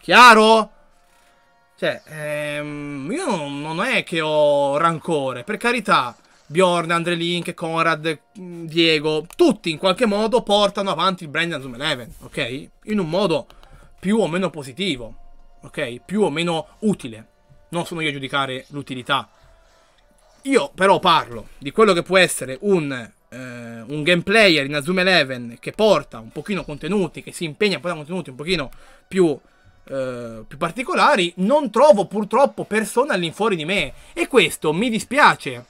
Speaker 1: Chiaro? Cioè, ehm, io non, non è che ho rancore, per carità. Bjorn, Andre Link, Conrad, mm, Diego, tutti in qualche modo portano avanti il brand Zoom Eleven, ok? In un modo più o meno positivo, ok? Più o meno utile. Non sono io a giudicare l'utilità. Io però parlo di quello che può essere un, eh, un gameplayer in Azum Eleven che porta un pochino contenuti, che si impegna a portare contenuti un pochino più Uh, più particolari, non trovo purtroppo persone all'infuori di me. E questo mi dispiace.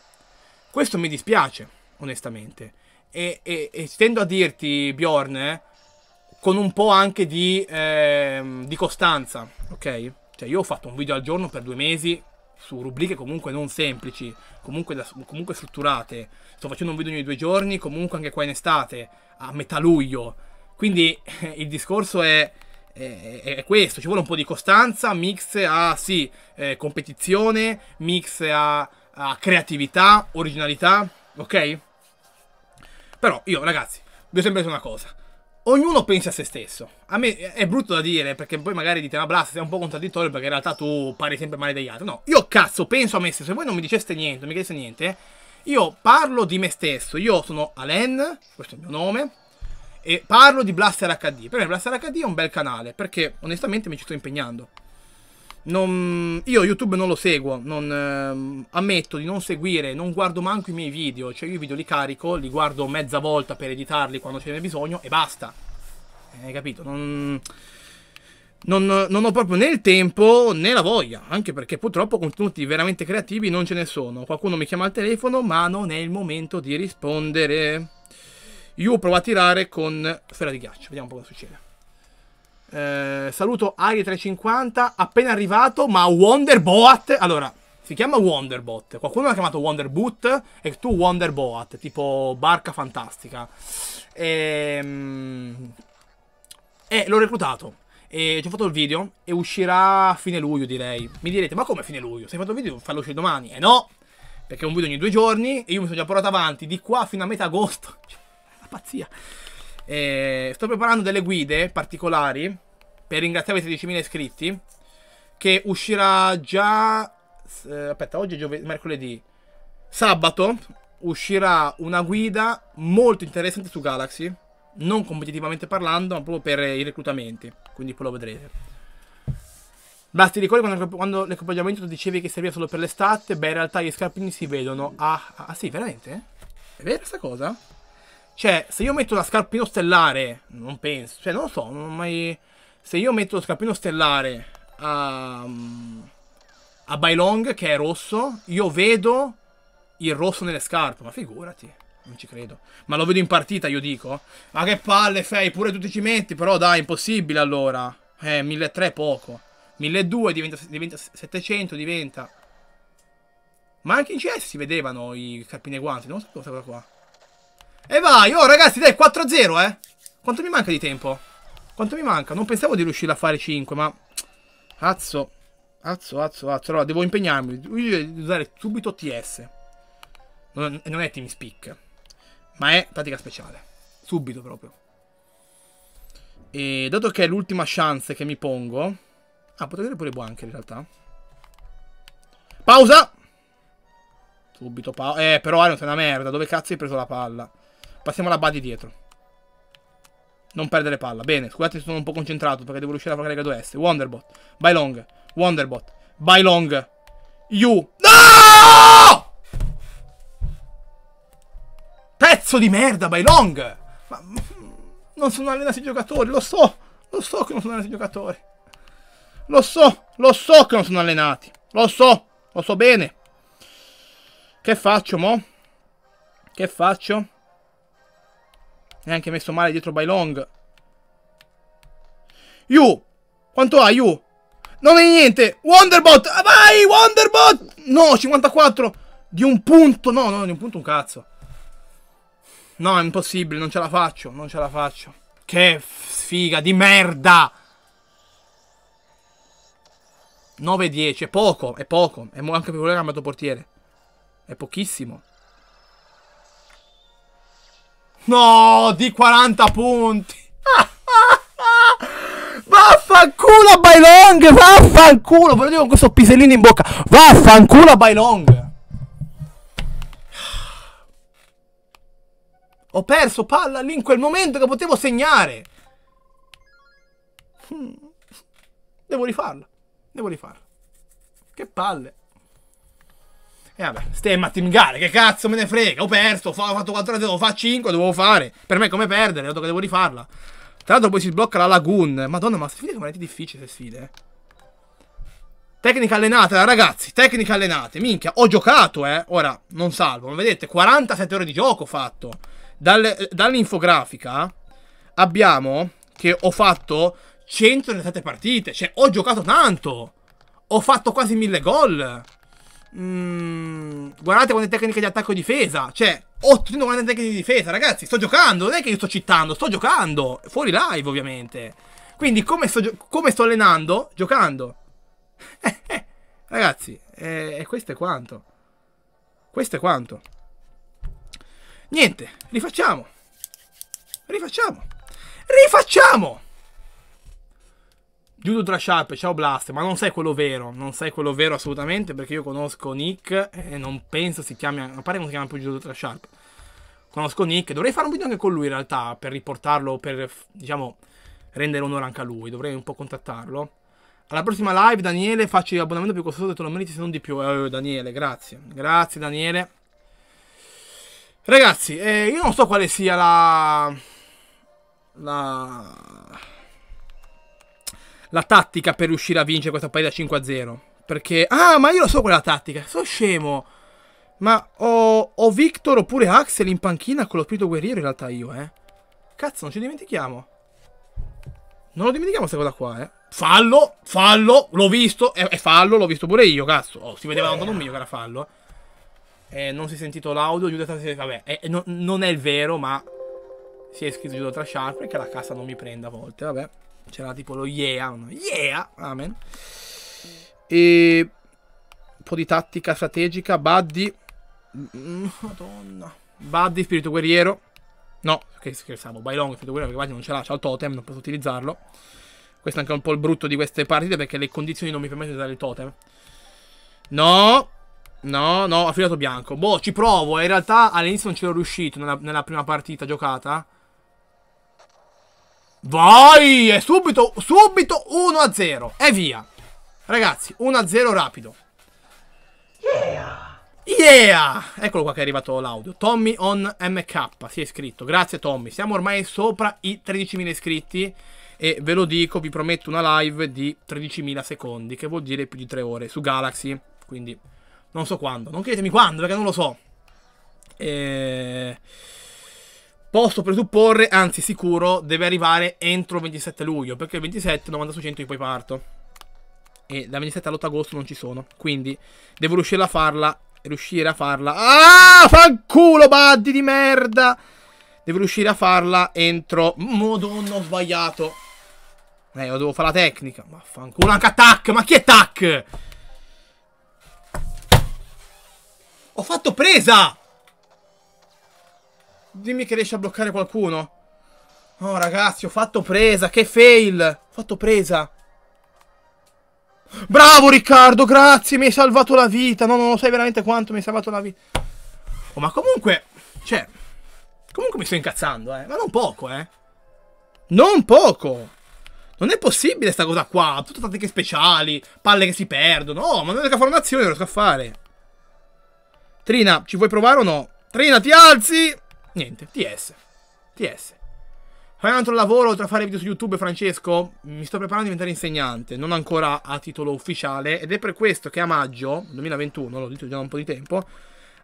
Speaker 1: Questo mi dispiace, onestamente. E, e, e tendo a dirti, Bjorn, eh, con un po' anche di, eh, di costanza, ok? Cioè, io ho fatto un video al giorno per due mesi su rubriche comunque non semplici, comunque, da, comunque strutturate. Sto facendo un video ogni due giorni, comunque anche qua in estate, a metà luglio. Quindi il discorso è, è, è, questo, ci vuole un po' di costanza, mix a sì, eh, competizione, mix a a creatività, originalità, ok? Però io, ragazzi, vi ho sempre detto una cosa. Ognuno pensa a se stesso. A me è brutto da dire, perché poi magari dite, ma Blast, sei un po' contraddittorio, perché in realtà tu pari sempre male degli altri. No, io cazzo penso a me stesso. Se voi non mi diceste niente, non mi chiedeste niente, io parlo di me stesso. Io sono Alen, questo è il mio nome, e parlo di Blaster HD. Per me Blaster HD è un bel canale, perché onestamente mi ci sto impegnando. Non, io YouTube non lo seguo, non, ehm, ammetto di non seguire, non guardo manco i miei video, cioè io i video li carico, li guardo mezza volta per editarli quando ce n'è bisogno e basta. Eh, hai capito? Non, non, non, ho proprio né il tempo né la voglia, anche perché purtroppo contenuti veramente creativi non ce ne sono. Qualcuno mi chiama al telefono, ma non è il momento di rispondere. Io provo a tirare con sfera di ghiaccio, vediamo un po' cosa succede. Eh, saluto Ari350, appena arrivato, ma Wonderboat. Allora, si chiama Wonderbot. Qualcuno l'ha chiamato Wonderboot e tu Wonderboat, tipo barca fantastica. E, ehm, e eh, l'ho reclutato. E ci ho fatto il video e uscirà a fine luglio, direi. Mi direte, ma come fine luglio? Se hai fatto il video, fallo uscire domani. E eh no, perché è un video ogni due giorni e io mi sono già portato avanti di qua fino a metà agosto. Cioè, la pazzia. Eh, sto preparando delle guide particolari per ringraziare i 16.000 iscritti che uscirà già... Eh, aspetta, oggi è giove- mercoledì. Sabato uscirà una guida molto interessante su Galaxy. Non competitivamente parlando, ma proprio per i reclutamenti. Quindi poi lo vedrete. Basta, ti ricordi quando, quando l'equipaggiamento dicevi che serviva solo per l'estate? Beh, in realtà gli scarpini si vedono. Ah, ah, sì, veramente? È vera questa cosa? Cioè, se io metto la scarpino stellare, non penso, cioè non lo so, non ho mai... Se io metto lo scarpino stellare a, a Bailong, che è rosso, io vedo il rosso nelle scarpe, ma figurati, non ci credo. Ma lo vedo in partita, io dico. Ma che palle, Fei, pure tu ti ci metti, però dai, impossibile allora. Eh, 1.300 è poco. 1.200 diventa, diventa 700, diventa... Ma anche in CS si vedevano i carpine guanti, non so cosa qua. E vai, oh ragazzi, dai, 4-0, eh. Quanto mi manca di tempo? Quanto mi manca? Non pensavo di riuscire a fare 5, ma... Cazzo. Cazzo, cazzo, cazzo. Allora, devo impegnarmi. Io devo usare subito TS. Non, è team speak. Ma è tattica speciale. Subito proprio. E dato che è l'ultima chance che mi pongo... Ah, potrei avere pure Buanker in realtà. Pausa! Subito pausa. Eh, però Iron sei una merda. Dove cazzo hai preso la palla? Passiamo alla Buddy dietro. Non perdere palla. Bene, scusate se sono un po' concentrato perché devo riuscire a fare la Lega 2S. Wonderbot. By long. Wonderbot. By long. You. No! Pezzo di merda, by long. Ma mm, non sono allenati i giocatori, lo so. Lo so che non sono allenati i giocatori. Lo so, lo so che non sono allenati. Lo so, lo so bene. Che faccio, mo? Che faccio? Neanche messo male dietro by long. You! Quanto hai, you? Non è niente! Wonderbot! Ah, vai, Wonderbot! No, 54! Di un punto! No, no, di un punto un cazzo. No, è impossibile, non ce la faccio, non ce la faccio. Che sfiga di merda! 9-10, è poco, è poco. È anche più quello che ha cambiato portiere. È pochissimo. No, di 40 punti. vaffanculo Bailong, vaffanculo, ve lo dico con questo pisellino in bocca. Vaffanculo Bailong. Ho perso palla lì in quel momento che potevo segnare. Hmm. Devo rifarla. Devo rifarla. Che palle. E vabbè, stemma a timingare, che cazzo me ne frega, ho perso, ho fatto 4 ore, devo fare 5, dovevo fare. Per me è come perdere, dato che devo rifarla. Tra l'altro poi si sblocca la Lagoon. Madonna, ma sfide sono veramente difficili queste sfide. Tecnica allenata, ragazzi, tecnica allenate. Minchia, ho giocato, eh. Ora, non salvo, ma vedete, 47 ore di gioco ho fatto. Dal, dall'infografica abbiamo che ho fatto 137 partite. Cioè, ho giocato tanto. Ho fatto quasi 1000 gol. Mm, guardate quante tecniche di attacco e difesa. Cioè, 840 tecniche di difesa, ragazzi. Sto giocando, non è che io sto citando, sto giocando. Fuori live, ovviamente. Quindi, come sto, come sto allenando? Giocando. ragazzi, e eh, questo è quanto. Questo è quanto. Niente, rifacciamo. Rifacciamo. Rifacciamo! Dudu Drasharp, ciao Blast, ma non sei quello vero, non sei quello vero assolutamente perché io conosco Nick e non penso si chiami, non pare non si chiama più Dudu Drasharp. Conosco Nick, dovrei fare un video anche con lui in realtà per riportarlo, per diciamo rendere onore anche a lui, dovrei un po' contattarlo. Alla prossima live Daniele, facci l'abbonamento più costoso, te lo meriti se non di più. Eh, eh, Daniele, grazie, grazie Daniele. Ragazzi, eh, io non so quale sia la... La la tattica per riuscire a vincere questa partita 5-0. Perché... Ah, ma io lo so quella tattica, sono scemo. Ma ho, ho Victor oppure Axel in panchina con lo spirito guerriero in realtà io, eh. Cazzo, non ci dimentichiamo. Non lo dimentichiamo questa cosa qua, eh. Fallo, fallo, l'ho visto, è, è fallo, l'ho visto pure io, cazzo. Oh, si vedeva lontano mio che era fallo. Eh, non si è sentito l'audio, Giuda vabbè, eh, no, non è il vero, ma si è scritto Giuda Trasharper che la cassa non mi prende a volte, vabbè. C'era tipo lo yeah, uno yeah, amen. E un po' di tattica strategica, Buddy. Mm, Madonna. Buddy, spirito guerriero. No, che scherzavo, Bailong, spirito guerriero, perché quasi non ce l'ha, c'ha il totem, non posso utilizzarlo. Questo è anche un po' il brutto di queste partite perché le condizioni non mi permettono di usare il totem. No, no, no, affidato bianco. Boh, ci provo, in realtà all'inizio non ce l'ho riuscito nella, nella prima partita giocata. Vai! E subito, subito 1-0. E via. Ragazzi, 1-0 rapido. Yeah! Yeah! Eccolo qua che è arrivato l'audio. Tommy on MK si è iscritto. Grazie Tommy. Siamo ormai sopra i 13.000 iscritti. E ve lo dico, vi prometto una live di 13.000 secondi, che vuol dire più di 3 ore, su Galaxy. Quindi, non so quando. Non chiedetemi quando, perché non lo so. E... Eh, Posso presupporre, anzi sicuro, deve arrivare entro il 27 luglio, perché il 27, 90 su 100 io poi parto. E dal 27 all'8 agosto non ci sono, quindi devo riuscire a farla, riuscire a farla... Ah, fanculo, baddi di merda! Devo riuscire a farla entro... Madonna, ho sbagliato! Eh, io devo fare la tecnica. Vaffanculo, anche a Ma chi è tac? Ho fatto presa! Dimmi che riesci a bloccare qualcuno. Oh, ragazzi, ho fatto presa. Che fail. Ho fatto presa. Bravo, Riccardo, grazie. Mi hai salvato la vita. No, non lo sai veramente quanto mi hai salvato la vita. Oh, ma comunque... Cioè... Comunque mi sto incazzando, eh. Ma non poco, eh. Non poco. Non è possibile sta cosa qua. Tutte tattiche speciali, palle che si perdono. Oh, ma non è a fare un'azione, non riesco a fare. Trina, ci vuoi provare o no? Trina, ti alzi! Niente, TS. TS. Fai un altro lavoro oltre a fare video su YouTube, Francesco? Mi sto preparando a diventare insegnante, non ancora a titolo ufficiale, ed è per questo che a maggio 2021, l'ho detto già da un po' di tempo,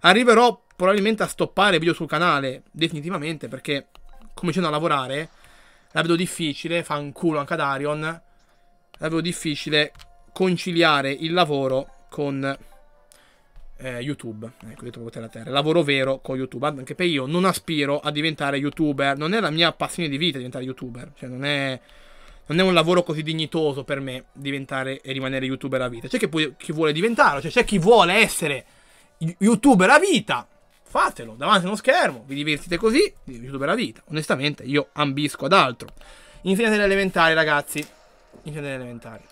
Speaker 1: arriverò probabilmente a stoppare video sul canale, definitivamente, perché cominciando a lavorare, la vedo difficile, fa un culo anche ad Arion, la vedo difficile conciliare il lavoro con eh, YouTube. Ecco, detto proprio la terra. Lavoro vero con YouTube. Anche per io non aspiro a diventare YouTuber. Non è la mia passione di vita diventare YouTuber. Cioè, non è, non è un lavoro così dignitoso per me diventare e rimanere YouTuber a vita. C'è chi, chi vuole diventarlo, cioè c'è chi vuole essere YouTuber a vita. Fatelo davanti a uno schermo, vi divertite così, YouTuber a vita. Onestamente, io ambisco ad altro. Insegnate elementari, ragazzi. Insegnate elementari.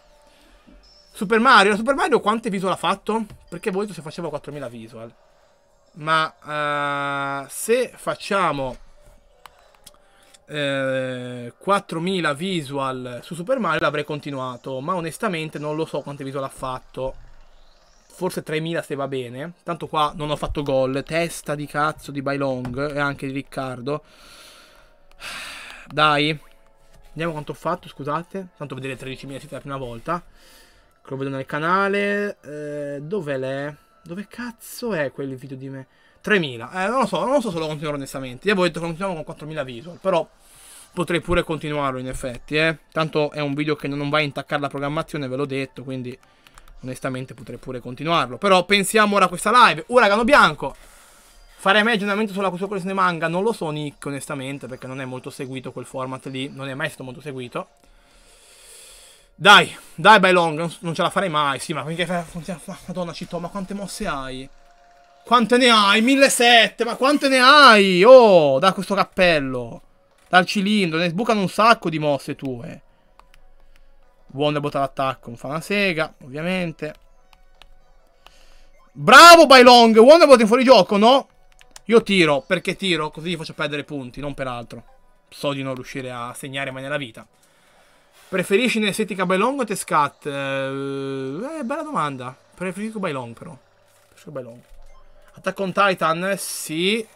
Speaker 1: Super Mario, Super Mario quante visual ha fatto? Perché voi se facevo 4000 visual. Ma uh, se facciamo eh, 4000 visual su Super Mario l'avrei continuato, ma onestamente non lo so quante visual ha fatto. Forse 3000 se va bene. Tanto qua non ho fatto gol, testa di cazzo di Bailong e anche di Riccardo. Dai. Vediamo quanto ho fatto, scusate. Tanto vedere 13.000 siete la prima volta lo vedo nel canale. Eh, dove l'è? Dove cazzo è quel video di me? 3000. Eh, non lo so, non lo so se lo continuerò onestamente. Io avevo detto che continuiamo con 4000 visual, però potrei pure continuarlo in effetti, eh. Tanto è un video che non va a intaccare la programmazione, ve l'ho detto, quindi onestamente potrei pure continuarlo. Però pensiamo ora a questa live. Uragano uh, bianco. Farei meglio aggiornamento sulla sua collezione manga, non lo so Nick onestamente, perché non è molto seguito quel format lì, non è mai stato molto seguito. Dai, dai Bailong, non, non ce la farei mai. Sì, ma finché fai... Madonna Cito, ma quante mosse hai? Quante ne hai? 1700, ma quante ne hai? Oh, da questo cappello. Dal cilindro, ne sbucano un sacco di mosse tue. Wonderbot all'attacco, l'attacco, non fa una sega, ovviamente. Bravo Bailong, Wonderbot in fuori gioco, no? Io tiro, perché tiro, così gli faccio perdere punti, non per altro. So di non riuscire a segnare mai nella vita. Preferisci un'estetica by long o te scat? Eh, eh, bella domanda. Preferisco by long però. Preferisco by long. Attack on Titan? Sì.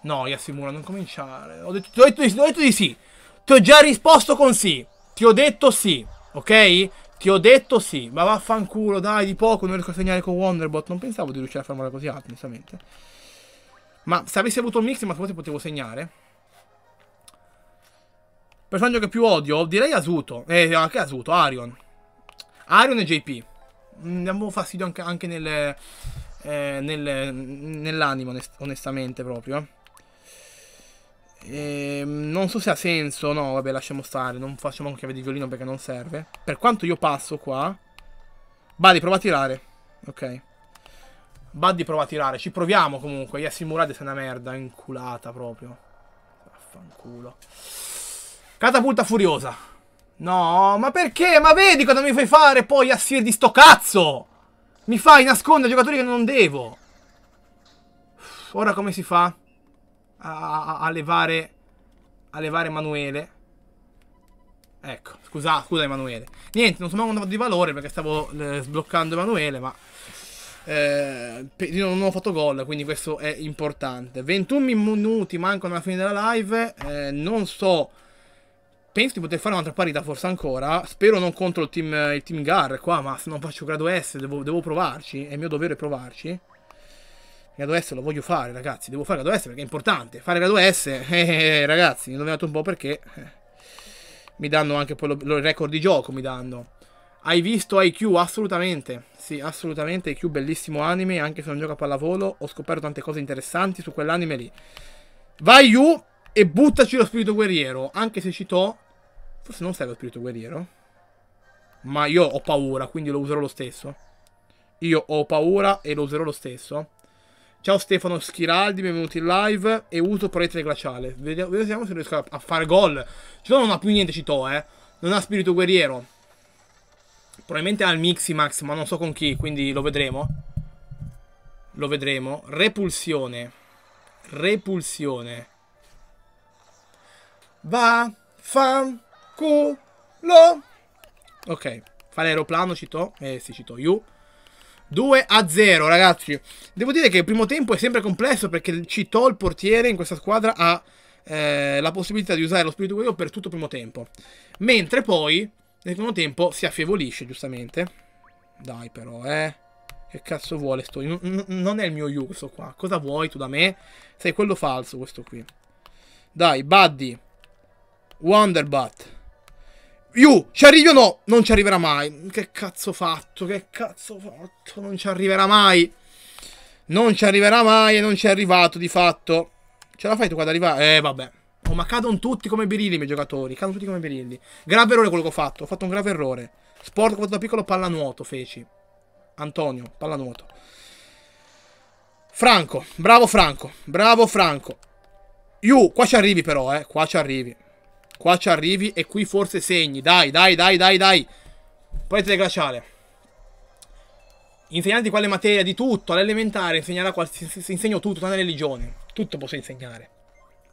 Speaker 1: No, Yasimura, non cominciare. Ho detto, ti, ho detto, ho detto di sì. Ti ho già risposto con sì. Ti ho detto sì. Ok? Ti ho detto sì. Ma vaffanculo, dai, di poco non riesco a segnare con Wonderbot. Non pensavo di riuscire a farmela così alto, onestamente. Ma se avessi avuto un mix, ma forse potevo segnare personaggio che più odio, direi Asuto. Eh, anche Asuto, Arion. Arion e JP. Mm, Andiamo fastidio anche, anche nelle, eh, nelle, nell'anima, onest onestamente proprio. Eh, ehm, non so se ha senso, no, vabbè, lasciamo stare. Non facciamo un chiave di violino perché non serve. Per quanto io passo qua... Buddy, prova a tirare. Ok. Buddy, prova a tirare. Ci proviamo comunque. Yasimurade è una merda, inculata proprio. Vaffanculo. Catapulta furiosa. No, ma perché? Ma vedi cosa mi fai fare poi, Assir di sto cazzo? Mi fai nascondere giocatori che non devo. Ora come si fa a, a, a levare... A levare Emanuele? Ecco, scusa, scusa Emanuele. Niente, non sono andato di valore perché stavo eh, sbloccando Emanuele, ma... Eh, io non ho fatto gol, quindi questo è importante. 21 minuti mancano alla fine della live. Eh, non so penso di poter fare un'altra parità forse ancora. Spero non contro il team, eh, il team Gar qua, ma se non faccio grado S devo, devo provarci. È mio dovere provarci. Grado S lo voglio fare, ragazzi. Devo fare grado S perché è importante. Fare grado S, eh, eh, eh, ragazzi, mi ho indovinato un po' perché. Mi danno anche poi lo, il record di gioco, mi danno. Hai visto IQ? Assolutamente. Sì, assolutamente. IQ, bellissimo anime, anche se non gioca a pallavolo. Ho scoperto tante cose interessanti su quell'anime lì. Vai, You! E buttaci lo spirito guerriero. Anche se ci to... Forse non serve lo spirito guerriero. Ma io ho paura, quindi lo userò lo stesso. Io ho paura e lo userò lo stesso. Ciao Stefano Schiraldi, benvenuti in live. E uso proiettile glaciale. Vediamo se riesco a fare gol. Cito non ha più niente Cito, eh. Non ha spirito guerriero. Probabilmente ha il Miximax, ma non so con chi, quindi lo vedremo. Lo vedremo. Repulsione. Repulsione va, fan, culo Ok, fare aeroplano cito eh sì, cito you. 2 a 0 ragazzi devo dire che il primo tempo è sempre complesso perché cito il portiere in questa squadra ha eh, la possibilità di usare lo spirito guerriero per tutto il primo tempo mentre poi nel primo tempo si affievolisce giustamente dai però eh che cazzo vuole sto non è il mio Yuso qua cosa vuoi tu da me sei quello falso questo qui dai Buddy Wonderbat. You, ci arrivi o no? Non ci arriverà mai. Che cazzo fatto? Che cazzo fatto? Non ci arriverà mai. Non ci arriverà mai e non ci è arrivato di fatto. Ce la fai tu qua ad arrivare? Eh, vabbè. Oh, ma cadono tutti come birilli i miei giocatori. Cadono tutti come birilli. Grave errore quello che ho fatto. Ho fatto un grave errore. Sport che da piccolo, pallanuoto feci. Antonio, pallanuoto. Franco, bravo Franco, bravo Franco. You, qua ci arrivi però, eh, qua ci arrivi. Qua ci arrivi e qui forse segni. Dai, dai, dai, dai, dai. Poi teleglaciale. Insegnare di quale materia, di tutto, all'elementare, insegnerà qualsiasi... Insegno tutto, tutta la religione. Tutto posso insegnare.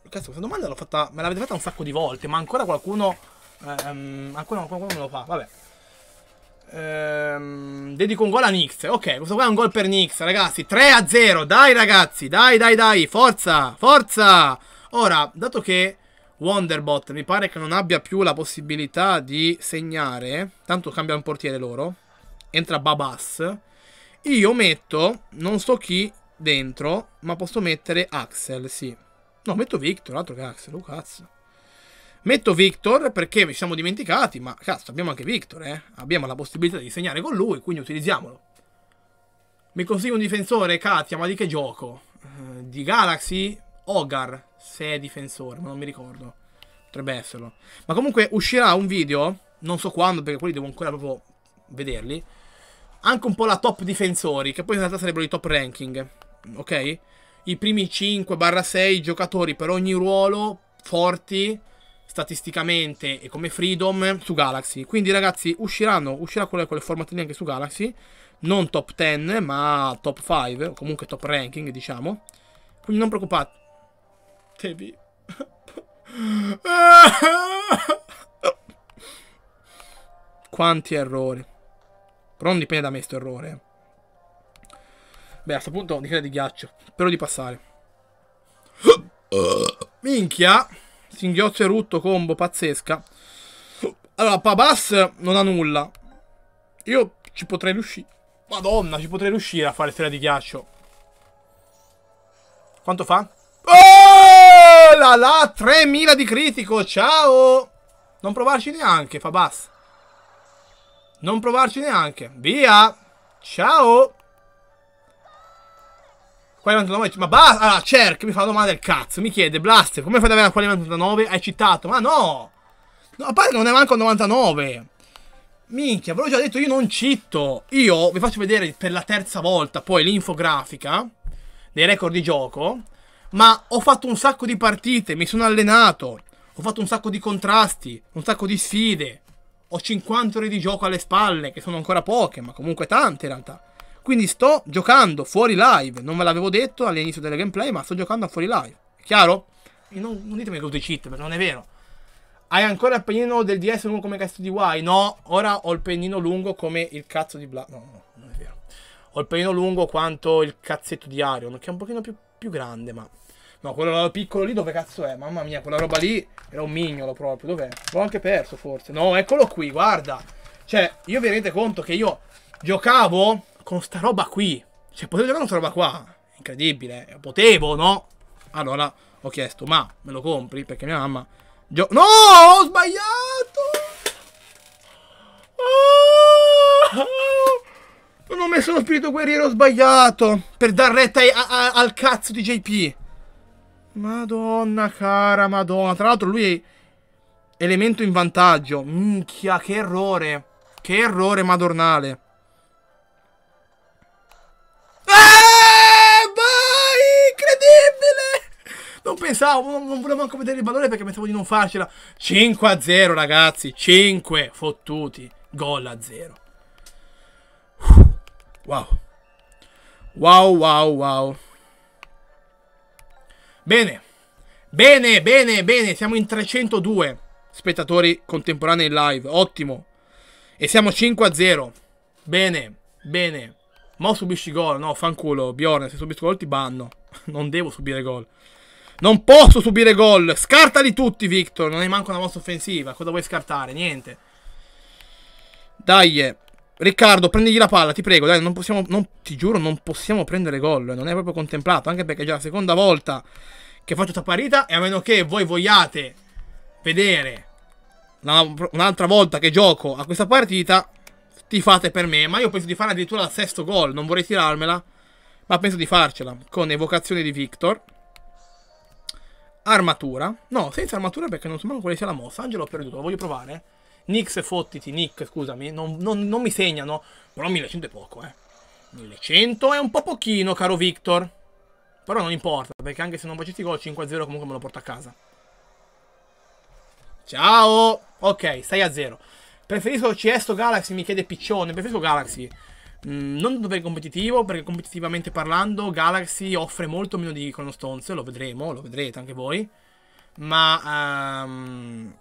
Speaker 1: Cazzo, questa domanda l'ho fatta... Me l'avete fatta un sacco di volte, ma ancora qualcuno... Ehm, ancora qualcuno me lo fa, vabbè. Ehm, dedico un gol a Nix. Ok, questo qua è un gol per Nix, ragazzi. 3 a 0. Dai, ragazzi. Dai, dai, dai. Forza, forza. Ora, dato che Wonderbot mi pare che non abbia più la possibilità di segnare. Tanto cambia un portiere loro. Entra Babas. Io metto, non so chi dentro, ma posso mettere Axel, sì. No, metto Victor, altro che Axel, oh cazzo. Metto Victor perché ci siamo dimenticati, ma cazzo, abbiamo anche Victor, eh. Abbiamo la possibilità di segnare con lui, quindi utilizziamolo. Mi consiglio un difensore, Katia, ma di che gioco? Eh, di Galaxy? Ogar? se è difensore, ma non mi ricordo. Potrebbe esserlo. Ma comunque uscirà un video, non so quando, perché quelli devo ancora proprio vederli. Anche un po' la top difensori, che poi in realtà sarebbero i top ranking, ok? I primi 5-6 giocatori per ogni ruolo, forti, statisticamente e come freedom, su Galaxy. Quindi ragazzi, usciranno, uscirà quelle, quelle formatine anche su Galaxy. Non top 10, ma top 5, comunque top ranking, diciamo. Quindi non preoccupate, Devi... Quanti errori. Però non dipende da me sto errore. Eh. Beh, a questo punto difesa di ghiaccio. Spero di passare. Minchia. Singhiozzo e rutto, combo pazzesca. Allora, Pabas non ha nulla. Io ci potrei riuscire. Madonna, ci potrei riuscire a fare stella di ghiaccio. Quanto fa? Oh la la, 3000 di critico, ciao! Non provarci neanche, Fabas. Non provarci neanche. Via! Ciao! Quale Ma basta! Allora, cerca, mi fa una domanda del cazzo. Mi chiede, Blaster, come fai ad avere una quale 99? Hai citato? Ma no! No, a parte non è manco 99. Minchia, ve l'ho già detto, io non citto. Io vi faccio vedere per la terza volta poi l'infografica dei record di gioco ma ho fatto un sacco di partite, mi sono allenato, ho fatto un sacco di contrasti, un sacco di sfide, ho 50 ore di gioco alle spalle, che sono ancora poche, ma comunque tante in realtà. Quindi sto giocando fuori live, non ve l'avevo detto all'inizio delle gameplay, ma sto giocando fuori live, è chiaro? E non, non ditemi che uso cheat, perché non è vero. Hai ancora il pennino del DS lungo come il cazzo di Y? No, ora ho il pennino lungo come il cazzo di Bla... No, no, non è vero. Ho il pennino lungo quanto il cazzetto di Arion, che è un pochino più più grande, ma... No, quello piccolo lì dove cazzo è? Mamma mia, quella roba lì era un mignolo proprio. Dov'è? L'ho anche perso forse. No, eccolo qui, guarda. Cioè, io vi rendete conto che io giocavo con sta roba qui. Cioè, potevo giocare con sta roba qua. Incredibile. Potevo, no? Allora, ho chiesto, ma me lo compri? Perché mia mamma... Gio no, ho sbagliato! Ah! Non ho messo lo spirito guerriero sbagliato per dar retta a, a, al cazzo di JP. Madonna cara, madonna. Tra l'altro lui è elemento in vantaggio. Minchia, che errore. Che errore madornale. Eh, incredibile. Non pensavo, non, non volevo manco vedere il valore perché pensavo di non farcela. 5 a 0 ragazzi, 5 fottuti, gol a 0. Wow. Wow, wow, wow. Bene. Bene, bene, bene. Siamo in 302 spettatori contemporanei in live. Ottimo. E siamo 5 a 0. Bene, bene. Mo subisci gol. No, fanculo, Bjorn. Se subisco gol ti banno. Non devo subire gol. Non posso subire gol. Scartali tutti, Victor. Non hai manco una mossa offensiva. Cosa vuoi scartare? Niente. Dai. Eh. Riccardo, prendigli la palla, ti prego, dai, non possiamo, non, ti giuro, non possiamo prendere gol, non è proprio contemplato, anche perché è già la seconda volta che faccio questa parita e a meno che voi vogliate vedere un'altra volta che gioco a questa partita, ti fate per me, ma io penso di fare addirittura il sesto gol, non vorrei tirarmela, ma penso di farcela, con evocazione di Victor. Armatura, no, senza armatura perché non so manco quale sia la mossa, Angelo ho perduto, lo voglio provare, Nix fottiti, Nick, scusami, non, non, non mi segnano, però 1100 è poco, eh. 1100 è un po' pochino, caro Victor. Però non importa, perché anche se non facessi gol 5-0 comunque me lo porto a casa. Ciao! Ok, 6-0. Preferisco CS o Galaxy, mi chiede Piccione. Preferisco Galaxy. Mm, non per il competitivo, perché competitivamente parlando Galaxy offre molto meno di Chrono Stones, lo vedremo, lo vedrete anche voi. Ma... Um,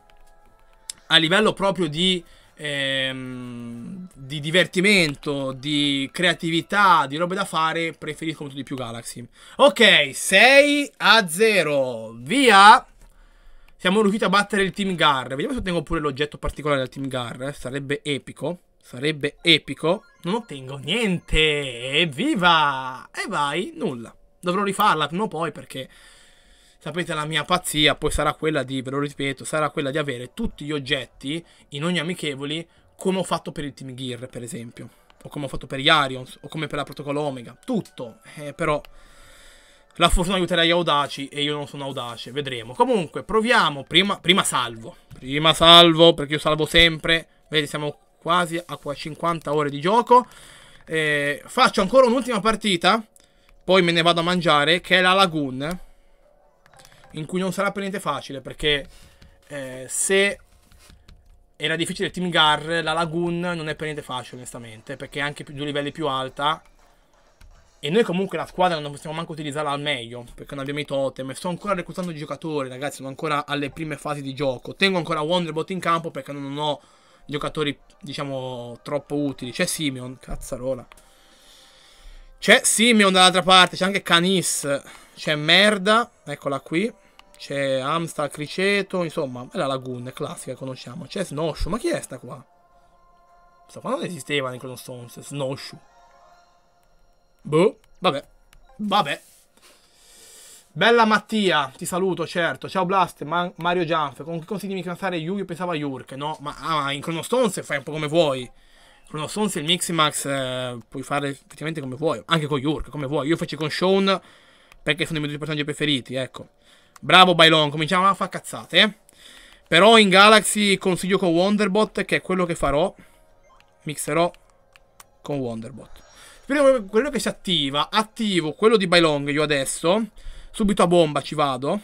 Speaker 1: a livello proprio di, ehm, di divertimento, di creatività, di robe da fare, preferisco molto di più Galaxy. Ok, 6 a 0, via! Siamo riusciti a battere il Team Gar. Vediamo se ottengo pure l'oggetto particolare del Team Gar. Sarebbe epico. Sarebbe epico. Non ottengo niente. Evviva! E vai, nulla. Dovrò rifarla prima o poi perché Sapete la mia pazzia poi sarà quella di, ve lo ripeto, sarà quella di avere tutti gli oggetti in ogni amichevoli come ho fatto per il Team Gear per esempio. O come ho fatto per gli Arions, o come per la Protocollo Omega. Tutto, eh, però... La fortuna aiuterà gli audaci e io non sono audace, vedremo. Comunque, proviamo. Prima, prima salvo. Prima salvo, perché io salvo sempre. Vedi, siamo quasi a 50 ore di gioco. Eh, faccio ancora un'ultima partita. Poi me ne vado a mangiare, che è la Lagoon in cui non sarà per niente facile perché eh, se era difficile Team Gar, la Lagoon non è per niente facile onestamente perché è anche più, due livelli più alta e noi comunque la squadra non possiamo manco utilizzarla al meglio perché non abbiamo i totem sto ancora reclutando giocatori ragazzi sono ancora alle prime fasi di gioco tengo ancora Wonderbot in campo perché non ho giocatori diciamo troppo utili c'è Simeon cazzarola c'è Simeon dall'altra parte, c'è anche Canis, c'è Merda, eccola qui. C'è Amstar, Criceto, insomma, è la laguna, è classica, conosciamo. C'è Snowshoe, ma chi è sta qua? Questa qua non esisteva in Chrono Stones, Snowshoe. Boh, vabbè, vabbè. Bella Mattia, ti saluto, certo. Ciao Blast, ma Mario Gianfe, con chi consigli di cantare Yu? Io pensavo a York, no? Ma ah, in Chrono fai un po' come vuoi. Con lo Sons e il Miximax eh, puoi fare effettivamente come vuoi, anche con Yurk, come vuoi. Io faccio con Sean perché sono i miei due personaggi preferiti, ecco. Bravo Bailon, cominciamo a fare cazzate, eh. Però in Galaxy consiglio con Wonderbot, che è quello che farò. Mixerò con Wonderbot. Spero che quello che si attiva, attivo quello di Bailong io adesso. Subito a bomba ci vado.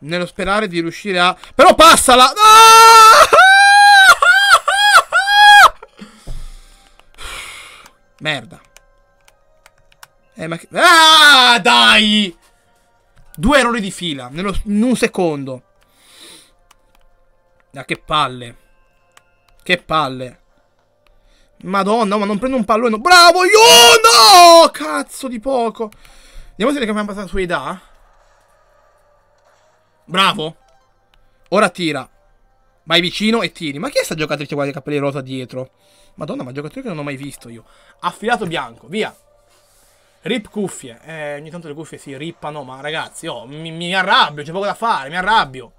Speaker 1: Nello sperare di riuscire a... Però passala! No! Ah! Merda. Eh, ma che... Ah, dai! Due errori di fila, nello... in un secondo. Ah, che palle. Che palle. Madonna, ma non prendo un pallone. Bravo, io no! Cazzo di poco. Andiamo a vedere che abbiamo passato su Ida. Bravo. Ora tira. Vai vicino e tiri. Ma chi è sta giocatrice qua di capelli rosa dietro? Madonna, ma giocatore che non ho mai visto io. Affilato bianco, via. Rip cuffie. Eh, ogni tanto le cuffie si rippano, ma ragazzi, oh, mi, mi arrabbio, c'è poco da fare, mi arrabbio.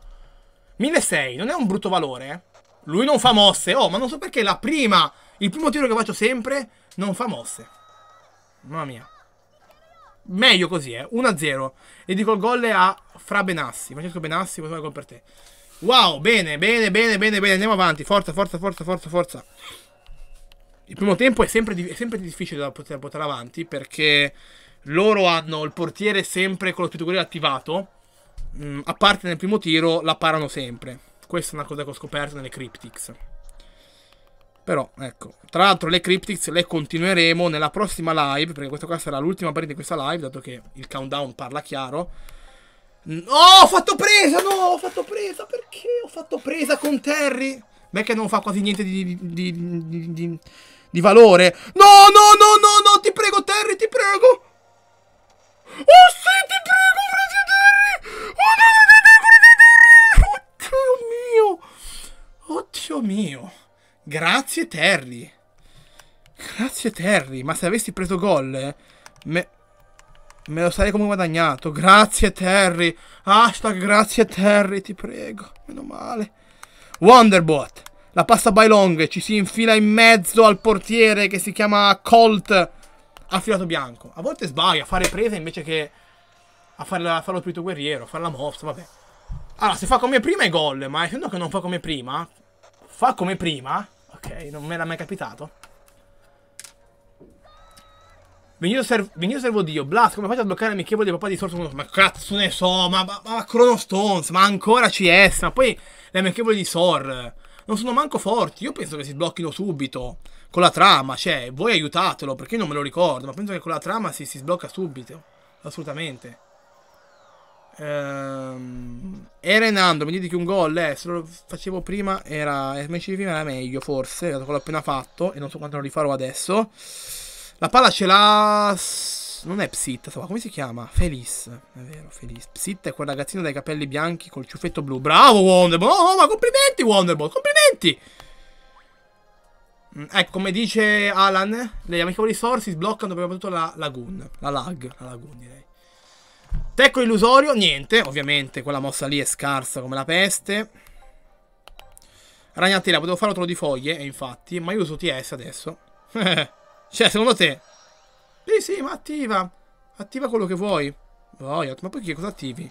Speaker 1: 1600, non è un brutto valore. Eh? Lui non fa mosse. Oh, ma non so perché la prima, il primo tiro che faccio sempre, non fa mosse. Mamma mia. Meglio così, eh. 1-0. E dico il gol a Fra Benassi. Francesco Benassi, questo è il gol per te. Wow, bene, bene, bene, bene, bene. Andiamo avanti. Forza, forza, forza, forza, forza. Il primo tempo è sempre, è sempre difficile da poter portare avanti perché loro hanno il portiere sempre con lo spirito attivato. Mm, a parte nel primo tiro, la parano sempre. Questa è una cosa che ho scoperto nelle Cryptics. Però, ecco. Tra l'altro, le Cryptics le continueremo nella prossima live. Perché questa qua sarà l'ultima parte di questa live, dato che il countdown parla chiaro. No, ho fatto presa! No, ho fatto presa! Perché ho fatto presa con Terry? Beh che non fa quasi niente di, di, di, di di valore. No, no, no, no, no, ti prego, Terry, ti prego. Oh sì, ti prego, grazie Terry. Oh, no, no, no, grazie Terry. Oddio mio. Oddio mio. Grazie Terry. Grazie Terry, ma se avessi preso gol, me, me lo sarei come guadagnato. Grazie Terry. Hashtag grazie Terry, ti prego. Meno male. Wonderbot. La passa long, ci si infila in mezzo al portiere che si chiama Colt affilato bianco. A volte sbaglia a fare prese invece che a fare, la, a fare lo spirito guerriero, a fare la mossa, vabbè. Allora, se fa come prima è gol, ma essendo che non fa come prima, fa come prima, ok, non me l'ha mai capitato. Benito, serv Benito servo Dio, Blast, come faccio a bloccare amichevole di papà di Sorso? Ma cazzo ne so, ma, ma, ma Chrono Stones, ma ancora CS, ma poi le amichevole di Sor non sono manco forti. Io penso che si sblocchino subito con la trama, cioè voi aiutatelo perché io non me lo ricordo, ma penso che con la trama si, si sblocca subito, assolutamente. Ehm, Eren Andro, mi dite che un gol, eh, se lo facevo prima era, eh, prima era meglio forse, dato che l'ho appena fatto e non so quanto lo rifarò adesso. La palla ce l'ha non è Psit, come si chiama? Felis, è vero, Felis. Psit è quel ragazzino dai capelli bianchi col ciuffetto blu. Bravo Wonderbolt! Oh, ma complimenti Wonderbolt, complimenti! Mm, ecco, come dice Alan, le amichevoli sorsi sbloccano prima di tutto la lagoon, la lag, la lagoon direi. Tecco illusorio, niente, ovviamente quella mossa lì è scarsa come la peste. Ragnatela, potevo fare un trono di foglie, e eh, infatti, ma io uso TS adesso. cioè, secondo te... Sì, sì, ma attiva. Attiva quello che vuoi. Voglio, ma poi che cosa attivi?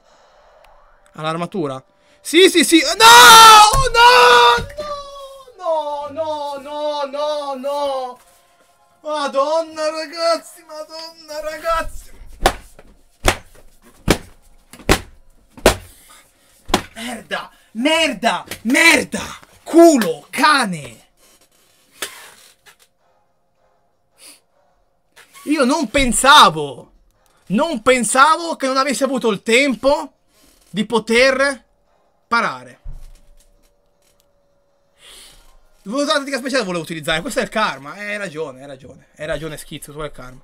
Speaker 1: All'armatura. Sì, sì, sì. No! No! No! No! No! No! No! Madonna ragazzi, madonna ragazzi. Merda, merda, merda, culo, cane. Io non pensavo, non pensavo che non avessi avuto il tempo di poter parare. Volevo usare la tattica speciale, volevo utilizzare. Questo è il karma. Eh, hai ragione, hai ragione. Hai ragione, schizzo, tu è il karma.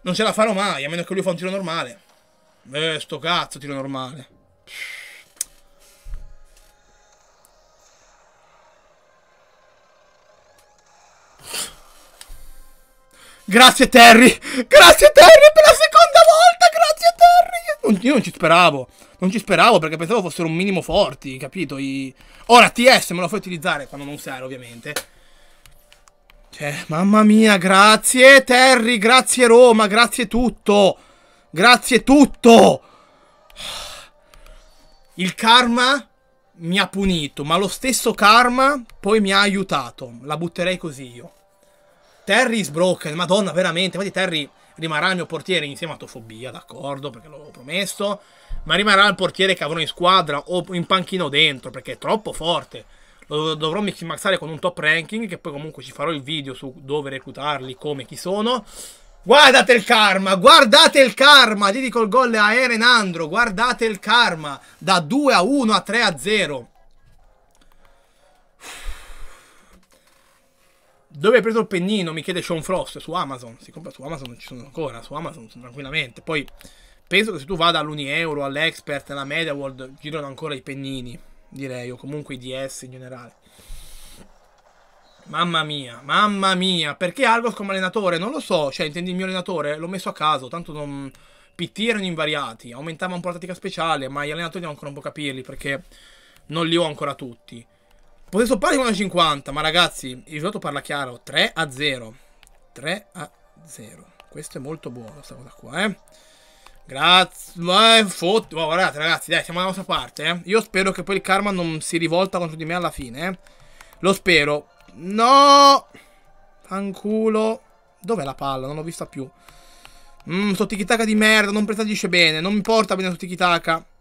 Speaker 1: Non ce la farò mai, a meno che lui fa un tiro normale. Eh, sto cazzo, tiro normale. Grazie Terry, grazie Terry per la seconda volta, grazie Terry. Non, io non ci speravo, non ci speravo perché pensavo fossero un minimo forti, capito? I... Ora TS me lo fai utilizzare quando non serve ovviamente. Cioè, mamma mia, grazie Terry, grazie Roma, grazie tutto. Grazie tutto. Il karma mi ha punito, ma lo stesso karma poi mi ha aiutato. La butterei così io. Terry is broken, madonna, veramente. Quindi Terry rimarrà il mio portiere insieme a Tofobia, d'accordo, perché l'avevo promesso. Ma rimarrà il portiere che avrò in squadra o in panchino dentro, perché è troppo forte. Lo dovrò mixmaxare con un top ranking, che poi comunque ci farò il video su dove reclutarli, come, chi sono. Guardate il karma, guardate il karma, Gli dico il gol a Erenandro, guardate il karma, da 2 a 1 a 3 a 0. Dove hai preso il pennino? Mi chiede Sean Frost. Su Amazon. Si compra su Amazon, non ci sono ancora. Su Amazon, tranquillamente. Poi penso che se tu vada all'Unieuro, all'Expert, alla Media World, girano ancora i pennini, direi, o comunque i DS in generale. Mamma mia, mamma mia, perché Argos come allenatore? Non lo so, cioè intendi il mio allenatore? L'ho messo a caso, tanto non... PT erano invariati, aumentava un po' la tattica speciale, ma gli allenatori devono ancora un po' capirli perché non li ho ancora tutti. Potete stoppare con una 50, ma ragazzi, il risultato parla chiaro. 3 a 0. 3 a 0. Questo è molto buono, questa cosa qua, eh. Grazie. Eh, fot... Oh, guardate, ragazzi, dai, siamo dalla nostra parte, eh. Io spero che poi il karma non si rivolta contro di me alla fine, eh. Lo spero. No! Fanculo. Dov'è la palla? Non l'ho vista più. Mmm, sto tiki di merda, non prestagisce bene. Non mi porta bene sto tiki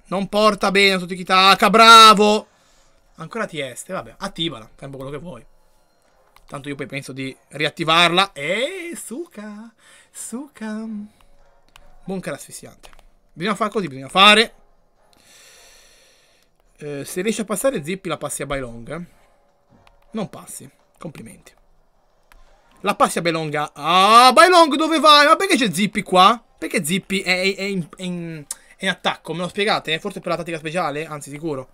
Speaker 1: Non porta bene sto tiki-taka, bravo! Ancora Tieste, vabbè, attivala, fai quello che vuoi. Tanto io poi penso di riattivarla. E suca, suca. Bunker asfissiante. Bisogna fare così, bisogna fare. Eh, se riesci a passare Zippy la passi a Bailonga. Non passi, complimenti. La passi a Bailong. Ah, Bailong dove vai? Ma perché c'è Zippy qua? Perché Zippy è, è, è, in, è in, in attacco? Me lo spiegate? Forse per la tattica speciale? Anzi, sicuro.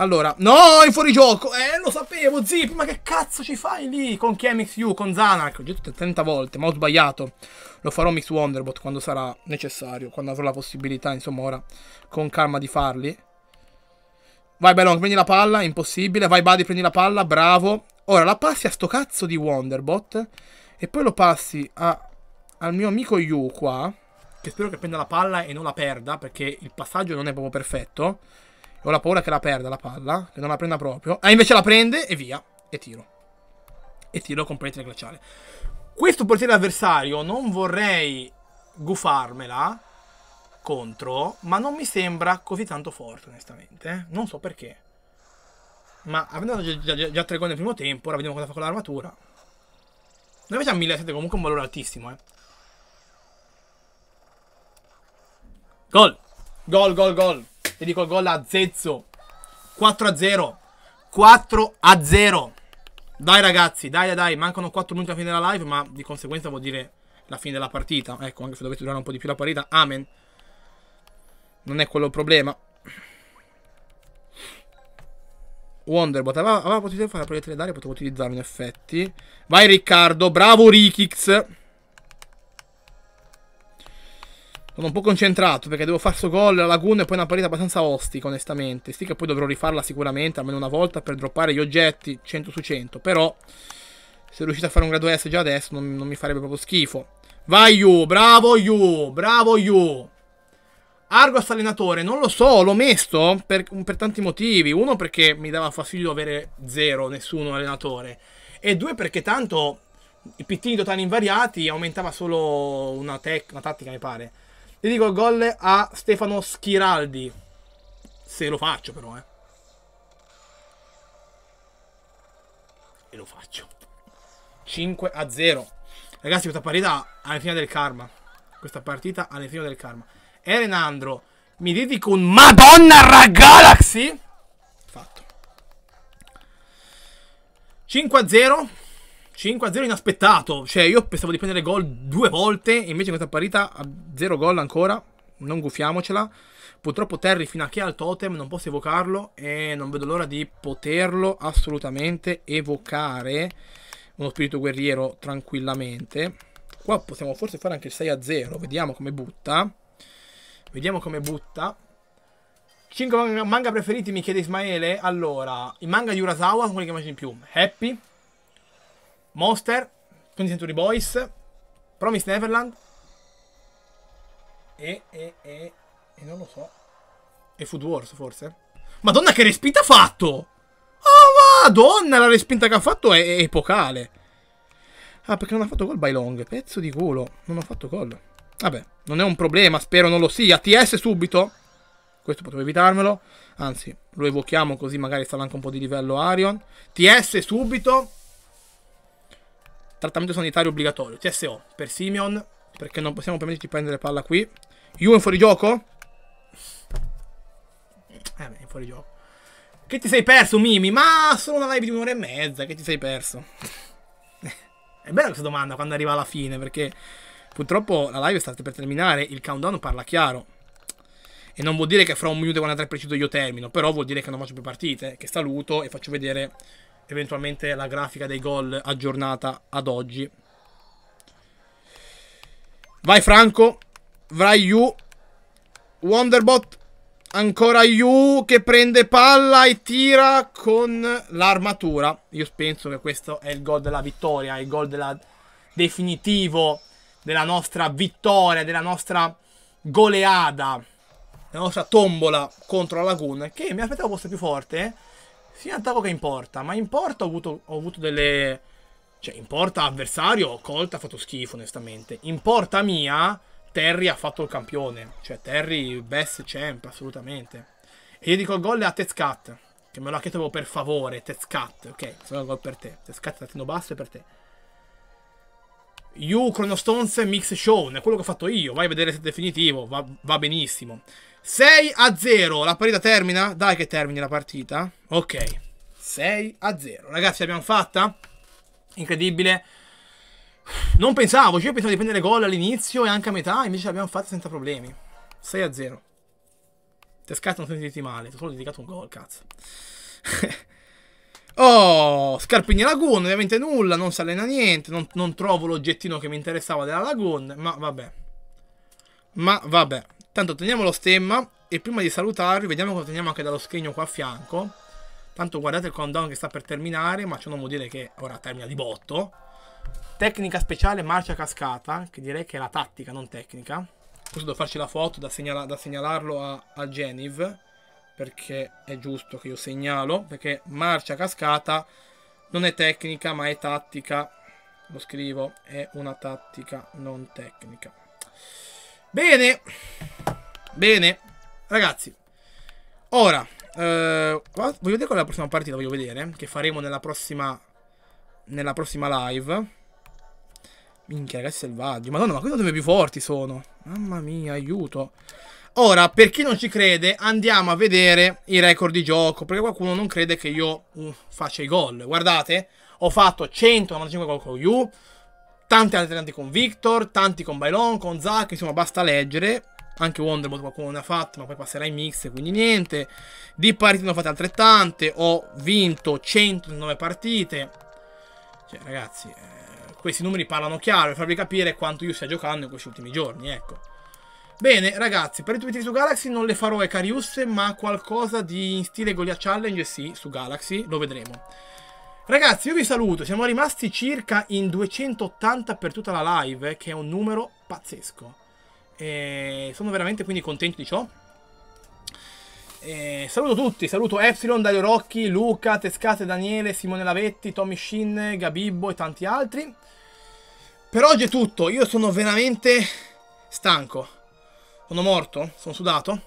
Speaker 1: Allora, no, fuori gioco. Eh, lo sapevo, Zip, ma che cazzo ci fai lì con KMXU, con Zanak? Ho detto 30 volte, ma ho sbagliato. Lo farò Mix Wonderbot quando sarà necessario, quando avrò la possibilità, insomma, ora, con calma di farli. Vai, Belong, prendi la palla, impossibile. Vai, Buddy, prendi la palla, bravo. Ora, la passi a sto cazzo di Wonderbot e poi lo passi a, al mio amico Yu qua, che spero che prenda la palla e non la perda, perché il passaggio non è proprio perfetto. Ho la paura che la perda la palla, che non la prenda proprio. Ah, invece la prende e via. E tiro. E tiro con penetra glaciale. Questo portiere avversario non vorrei gufarmela contro, ma non mi sembra così tanto forte, onestamente. Non so perché. Ma avendo già, già, già tre gol nel primo tempo, ora vediamo cosa fa con l'armatura. Noi invece a 1700 comunque un valore altissimo, eh. Gol! Gol, gol, gol! Dedico il gol a Zezzo. 4 a 0. 4 a 0. Dai ragazzi, dai dai, mancano 4 minuti alla fine della live, ma di conseguenza vuol dire la fine della partita. Ecco, anche se dovete durare un po' di più la partita, amen. Non è quello il problema. Wonderbot, aveva, aveva potuto fare la proiettile d'aria, potevo utilizzarlo in effetti. Vai Riccardo, bravo Rikix. Sono un po' concentrato perché devo far sto gol, la laguna e poi una partita abbastanza ostica, onestamente. Sì che poi dovrò rifarla sicuramente, almeno una volta, per droppare gli oggetti 100 su 100. Però, se riuscite a fare un grado S già adesso, non, non mi farebbe proprio schifo. Vai you bravo you bravo you Argos allenatore, non lo so, l'ho messo per, per tanti motivi. Uno perché mi dava fastidio avere zero, nessuno allenatore. E due perché tanto i pittini totali invariati aumentava solo una, una tattica, mi pare. Io dico il gol a Stefano Schiraldi. Se lo faccio però, eh. E lo faccio. 5 a 0. Ragazzi, questa partita ha fine del karma. Questa partita ha l'infinito del karma. Erenandro, mi dedico con Madonna Ra Galaxy? Fatto. 5 a 0. 5-0 inaspettato. Cioè, io pensavo di prendere gol due volte. Invece, in questa partita, a 0 gol ancora. Non gufiamocela. Purtroppo Terry fino a che ha il totem non posso evocarlo e non vedo l'ora di poterlo assolutamente evocare uno spirito guerriero tranquillamente. Qua possiamo forse fare anche il 6-0, vediamo come butta. Vediamo come butta. 5 manga preferiti mi chiede Ismaele. Allora, i manga di Urasawa sono quelli che mangio di più. Happy, Monster, 20 Century Boys, Promise Neverland e, e, e, e non lo so. E Food Wars forse? Madonna che respinta ha fatto! Oh madonna la respinta che ha fatto è, epocale. Ah perché non ha fatto gol by long, pezzo di culo, non ho fatto gol. Vabbè, non è un problema, spero non lo sia. TS subito. Questo potevo evitarmelo. Anzi, lo evochiamo così magari sarà anche un po' di livello Arion. TS subito trattamento sanitario obbligatorio, TSO, per Simeon, perché non possiamo permetterci di prendere palla qui. Juve fuori gioco? Eh beh, fuori gioco. Che ti sei perso, Mimi? Ma solo una live di un'ora e mezza, che ti sei perso? È bella questa domanda quando arriva alla fine, perché purtroppo la live è stata per terminare, il countdown parla chiaro. E non vuol dire che fra un minuto e 43 preciso io termino, però vuol dire che non faccio più partite, che saluto e faccio vedere eventualmente la grafica dei gol aggiornata ad oggi. Vai Franco, vai Yu, Wonderbot, ancora Yu che prende palla e tira con l'armatura. Io penso che questo è il gol della vittoria, il gol della... definitivo della nostra vittoria, della nostra goleada, della nostra tombola contro la Lagoon, che mi aspettavo fosse più forte, eh? Sì, in attacco che importa, ma importa ho avuto, ho avuto delle... Cioè, importa avversario, Colt ha fatto schifo, onestamente. Importa mia, Terry ha fatto il campione. Cioè, Terry, best champ, assolutamente. E io dico il gol è a Tezcat. Che me lo chiedevo per favore, Tezcat. Ok, sono il gol per te. Tezcat, tattino basso, è per te. You Chronostones Mix Shown, è quello che ho fatto io. Vai a vedere se è definitivo, va, va benissimo. 6 a 0. La partita termina? Dai che termini la partita. Ok. 6 a 0. Ragazzi, l'abbiamo fatta. Incredibile. Non pensavo, cioè, io pensavo di prendere gol all'inizio e anche a metà, invece l'abbiamo fatta senza problemi. 6 a 0. Tescato non sentiti male, ti ho solo dedicato un gol, cazzo. oh, Scarpini Lagoon, ovviamente nulla, non si allena niente, non, non trovo l'oggettino che mi interessava della Lagoon, ma vabbè. Ma vabbè. Tanto teniamo lo stemma e prima di salutarvi vediamo cosa teniamo anche dallo schermo qua a fianco. Tanto guardate il countdown che sta per terminare, ma ciò non vuol dire che ora termina di botto. Tecnica speciale marcia cascata, che direi che è la tattica, non tecnica. Questo devo farci la foto da, segnala da segnalarlo a, a Geniv, perché è giusto che io segnalo, perché marcia cascata non è tecnica ma è tattica. Lo scrivo, è una tattica non tecnica. Bene. Bene. Ragazzi. Ora. Eh, voglio vedere qual è la prossima partita. Voglio vedere. Che faremo nella prossima... Nella prossima live. Minchia, ragazzi selvaggi. Madonna, ma qui dove più forti sono? Mamma mia, aiuto. Ora, per chi non ci crede, andiamo a vedere i record di gioco. Perché qualcuno non crede che io uh, faccia i gol. Guardate, ho fatto 195 gol con Yu tanti altri tanti con Victor, tanti con Bailon, con Zack, insomma basta leggere. Anche Wonderbolt qualcuno ne ha fatto, ma poi passerà in mix, quindi niente. Di partite ne ho fatte altrettante, ho vinto 109 partite. Cioè, ragazzi, eh, questi numeri parlano chiaro per farvi capire quanto io stia giocando in questi ultimi giorni, ecco. Bene, ragazzi, per i tweet su Galaxy non le farò Ecarius, ma qualcosa di in stile Golia Challenge, sì, su Galaxy, lo vedremo. Ragazzi, io vi saluto. Siamo rimasti circa in 280 per tutta la live, eh, che è un numero pazzesco. E sono veramente quindi contento di ciò. E saluto tutti, saluto Epsilon, Dario Rocchi, Luca, Tescate, Daniele, Simone Lavetti, Tommy Shin, Gabibbo e tanti altri. Per oggi è tutto, io sono veramente stanco. Sono morto, sono sudato.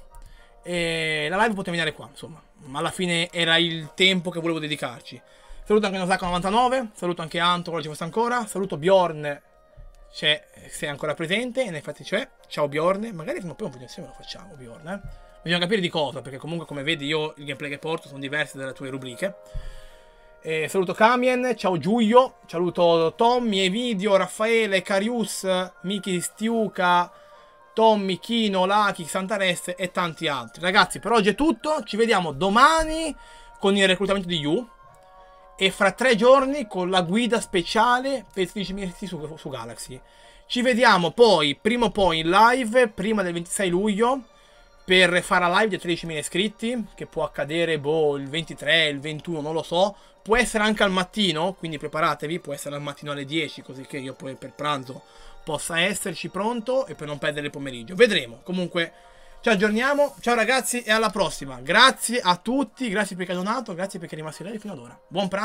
Speaker 1: E la live può terminare qua, insomma. Ma alla fine era il tempo che volevo dedicarci. Saluto anche Nosaka99, saluto anche Anto, ci fosse ancora. Saluto Bjorn, c'è, se è ancora presente, e infatti c'è. Ciao Bjorn, magari prima o poi un video insieme lo facciamo Bjorn, eh. Bisogna capire di cosa, perché comunque come vedi io il gameplay che porto sono diversi dalle tue rubriche. Eh, saluto Kamien, ciao Giulio, saluto Tommy, Evidio, Raffaele, Carius, Miki Stiuca, Tommy, Kino, Laki, Santareste e tanti altri. Ragazzi, per oggi è tutto, ci vediamo domani con il reclutamento di Yu e fra tre giorni con la guida speciale per 16 mesi su, su Galaxy. Ci vediamo poi, prima o poi, in live, prima del 26 luglio, per fare la live dei 13.000 iscritti, che può accadere, boh, il 23, il 21, non lo so. Può essere anche al mattino, quindi preparatevi, può essere al mattino alle 10, così che io poi per pranzo possa esserci pronto e per non perdere il pomeriggio. Vedremo, comunque... Ci aggiorniamo, ciao ragazzi e alla prossima. Grazie a tutti, grazie perché hai donato, grazie perché rimasti lì fino ad ora. Buon pranzo.